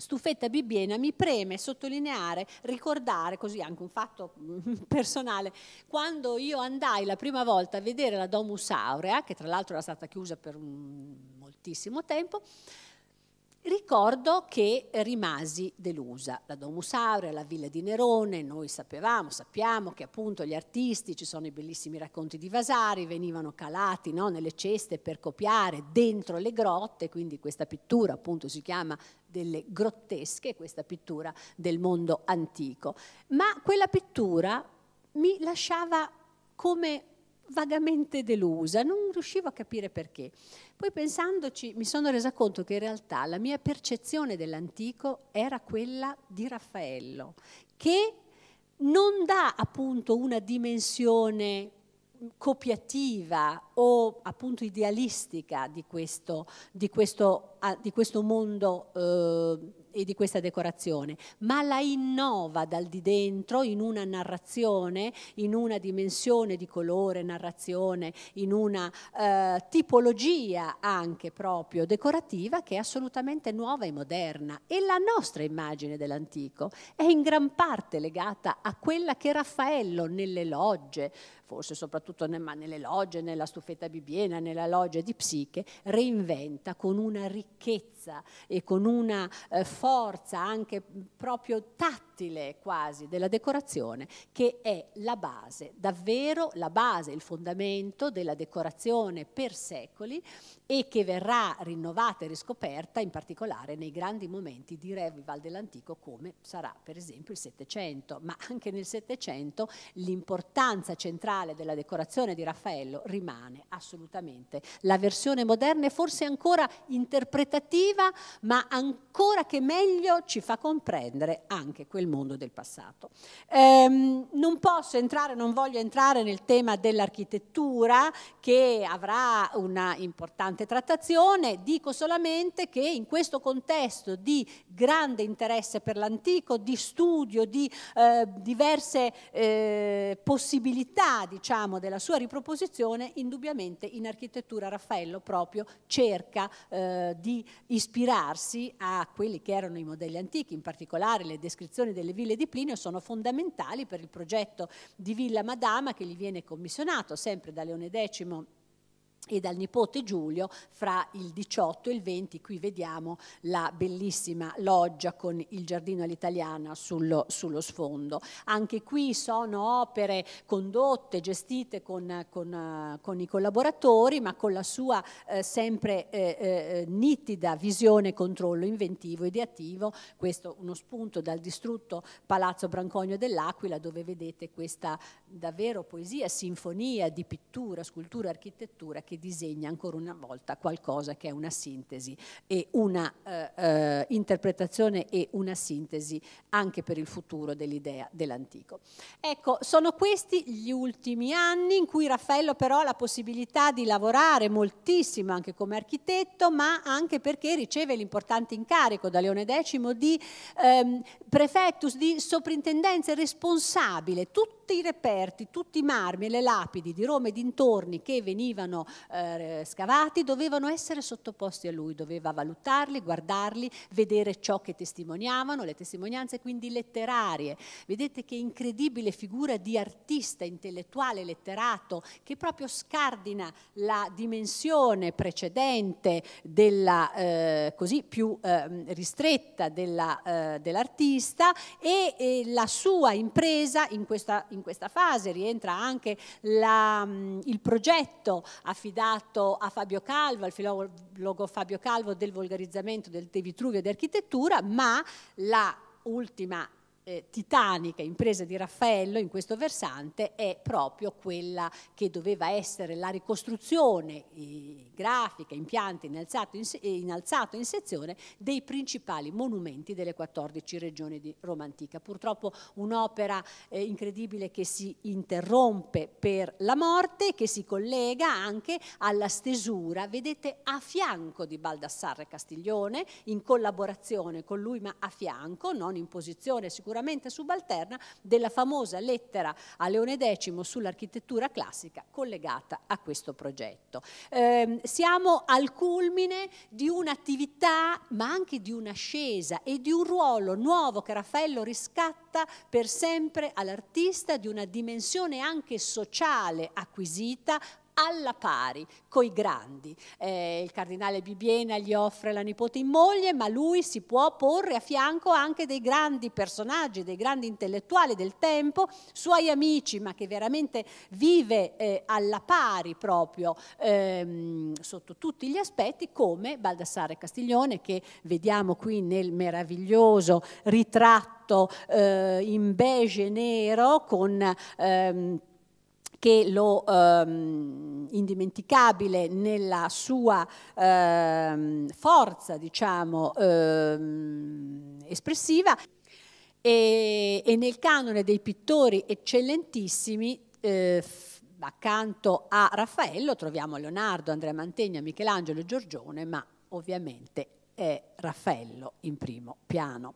stufetta bibbiena, mi preme sottolineare, ricordare, così anche un fatto mm, (laughs) personale, quando io andai la prima volta a vedere la Domus Aurea, che tra l'altro era stata chiusa per moltissimo tempo, Ricordo che rimasi delusa. La Domus Aurea, la Villa di Nerone, noi sapevamo, sappiamo che appunto gli artisti, ci sono i bellissimi racconti di Vasari, venivano calati no, nelle ceste per copiare dentro le grotte, quindi questa pittura appunto si chiama delle grottesche, questa pittura del mondo antico. Ma quella pittura mi lasciava come vagamente delusa, non riuscivo a capire perché. Poi pensandoci mi sono resa conto che in realtà la mia percezione dell'antico era quella di Raffaello, che non dà appunto una dimensione copiativa o appunto idealistica di questo, di questo, di questo mondo eh, e di questa decorazione, ma la innova dal di dentro in una narrazione, in una dimensione di colore, narrazione, in una eh, tipologia anche proprio decorativa che è assolutamente nuova e moderna. E la nostra immagine dell'antico è in gran parte legata a quella che Raffaello nelle logge, forse soprattutto nel, nelle logge, nella stufetta bibiena, nella logge di Psiche, reinventa con una ricchezza e con una eh, forza anche proprio tattile quasi della decorazione che è la base, davvero la base, il fondamento della decorazione per secoli e che verrà rinnovata e riscoperta in particolare nei grandi momenti di revival dell'antico come sarà per esempio il Settecento, ma anche nel Settecento l'importanza centrale della decorazione di Raffaello rimane assolutamente la versione moderna e forse ancora interpretativa ma ancora che meglio meglio ci fa comprendere anche quel mondo del passato. Ehm, non posso entrare, non voglio entrare nel tema dell'architettura che avrà una importante trattazione, dico solamente che in questo contesto di grande interesse per l'antico, di studio, di eh, diverse eh, possibilità diciamo, della sua riproposizione, indubbiamente in architettura Raffaello proprio cerca eh, di ispirarsi a quelli che erano erano i modelli antichi, in particolare le descrizioni delle ville di Plinio sono fondamentali per il progetto di Villa Madama che gli viene commissionato sempre da Leone X e dal nipote Giulio fra il 18 e il 20, qui vediamo la bellissima loggia con il giardino all'italiana sullo, sullo sfondo. Anche qui sono opere condotte, gestite con, con, con i collaboratori, ma con la sua eh, sempre eh, eh, nitida visione, controllo inventivo, e ideativo, questo uno spunto dal distrutto Palazzo Branconio dell'Aquila dove vedete questa davvero poesia, sinfonia di pittura, scultura, architettura che disegna ancora una volta qualcosa che è una sintesi e una eh, eh, interpretazione e una sintesi anche per il futuro dell'idea dell'antico. Ecco, sono questi gli ultimi anni in cui Raffaello però ha la possibilità di lavorare moltissimo anche come architetto, ma anche perché riceve l'importante incarico da Leone X di ehm, prefectus, di soprintendenza responsabile, tutti i reperti, tutti i marmi e le lapidi di Roma e dintorni che venivano eh, scavati dovevano essere sottoposti a lui, doveva valutarli, guardarli, vedere ciò che testimoniavano, le testimonianze quindi letterarie. Vedete che incredibile figura di artista, intellettuale, letterato, che proprio scardina la dimensione precedente della, eh, così più eh, ristretta della, eh, dell'artista e, e, la sua impresa in questa, in questa fase rientra anche la, mm, il progetto affidato affidato a Fabio Calvo, al filologo Fabio Calvo del volgarizzamento del De Vitruvio di architettura, ma la ultima eh, titanica impresa di Raffaello in questo versante è proprio quella che doveva essere la ricostruzione grafica, impianti innalzato in, eh, innalzato in sezione dei principali monumenti delle 14 regioni di Roma Antica. Purtroppo un'opera eh, incredibile che si interrompe per la morte, che si collega anche alla stesura, vedete, a fianco di Baldassarre Castiglione, in collaborazione con lui ma a fianco, non in posizione sicuramente puramente subalterna della famosa lettera a Leone X sull'architettura classica collegata a questo progetto. Eh, siamo al culmine di un'attività ma anche di un'ascesa e di un ruolo nuovo che Raffaello riscatta per sempre all'artista di una dimensione anche sociale acquisita alla pari coi grandi. Eh, il cardinale Bibiena gli offre la nipote in moglie, ma lui si può porre a fianco anche dei grandi personaggi, dei grandi intellettuali del tempo, suoi amici, ma che veramente vive eh, alla pari proprio ehm, sotto tutti gli aspetti, come Baldassare Castiglione, che vediamo qui nel meraviglioso ritratto eh, in beige e nero con... Ehm, che lo ehm, indimenticabile nella sua ehm, forza, diciamo, ehm, espressiva. E, e, nel canone dei pittori eccellentissimi, eh, accanto a Raffaello, troviamo Leonardo, Andrea Mantegna, Michelangelo e Giorgione, ma ovviamente è Raffaello in primo piano.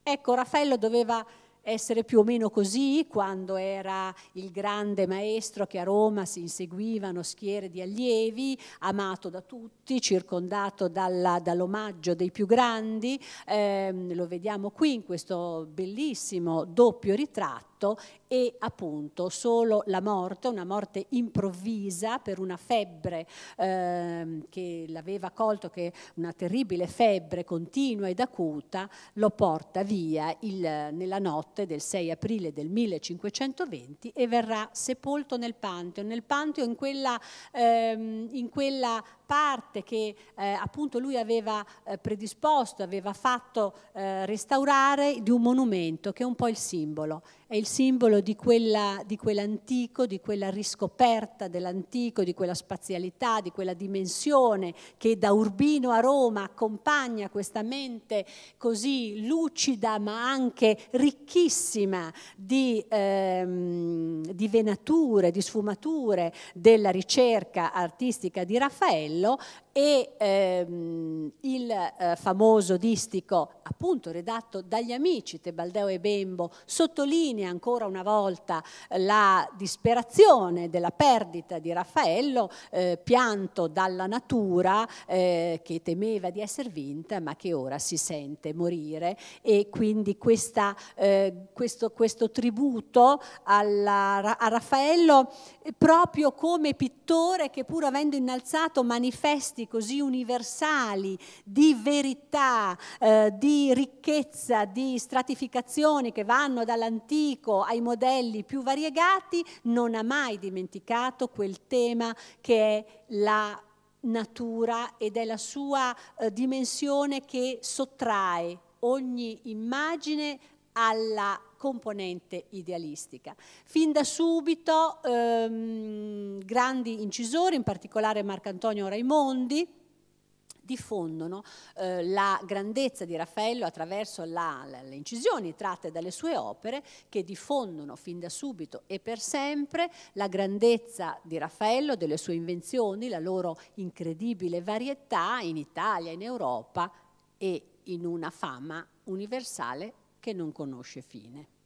Ecco, Raffaello doveva essere più o meno così quando era il grande maestro che a Roma si inseguivano schiere di allievi, amato da tutti, circondato dalla, dall'omaggio dei più grandi. Eh, lo vediamo qui in questo bellissimo doppio ritratto fatto e appunto solo la morte, una morte improvvisa per una febbre eh, che l'aveva colto, che una terribile febbre continua ed acuta, lo porta via il, nella notte del 6 aprile del 1520 e verrà sepolto nel Pantheon, nel Pantheon in quella, ehm, in quella parte che eh, appunto lui aveva eh, predisposto, aveva fatto eh, restaurare di un monumento che è un po' il simbolo è il simbolo di, quella, di quell'antico, di quella riscoperta dell'antico, di quella spazialità, di quella dimensione che da Urbino a Roma accompagna questa mente così lucida ma anche ricchissima di, ehm, di venature, di sfumature della ricerca artistica di Raffaello e ehm, il eh, famoso distico appunto redatto dagli amici Tebaldeo e Bembo sottolinea sottolinea ancora una volta eh, la disperazione della perdita di Raffaello, eh, pianto dalla natura eh, che temeva di essere vinta ma che ora si sente morire e quindi questa, eh, questo, questo, tributo alla, a Raffaello eh, proprio come pittore che pur avendo innalzato manifesti così universali di verità, eh, di ricchezza, di stratificazioni che vanno dall'antico antico ai modelli più variegati, non ha mai dimenticato quel tema che è la natura ed è la sua eh, dimensione che sottrae ogni immagine alla componente idealistica. Fin da subito ehm, grandi incisori, in particolare Marcantonio Raimondi, diffondono eh, la grandezza di Raffaello attraverso la, la, le incisioni tratte dalle sue opere che diffondono fin da subito e per sempre la grandezza di Raffaello, delle sue invenzioni, la loro incredibile varietà in Italia, in Europa e in una fama universale che non conosce fine.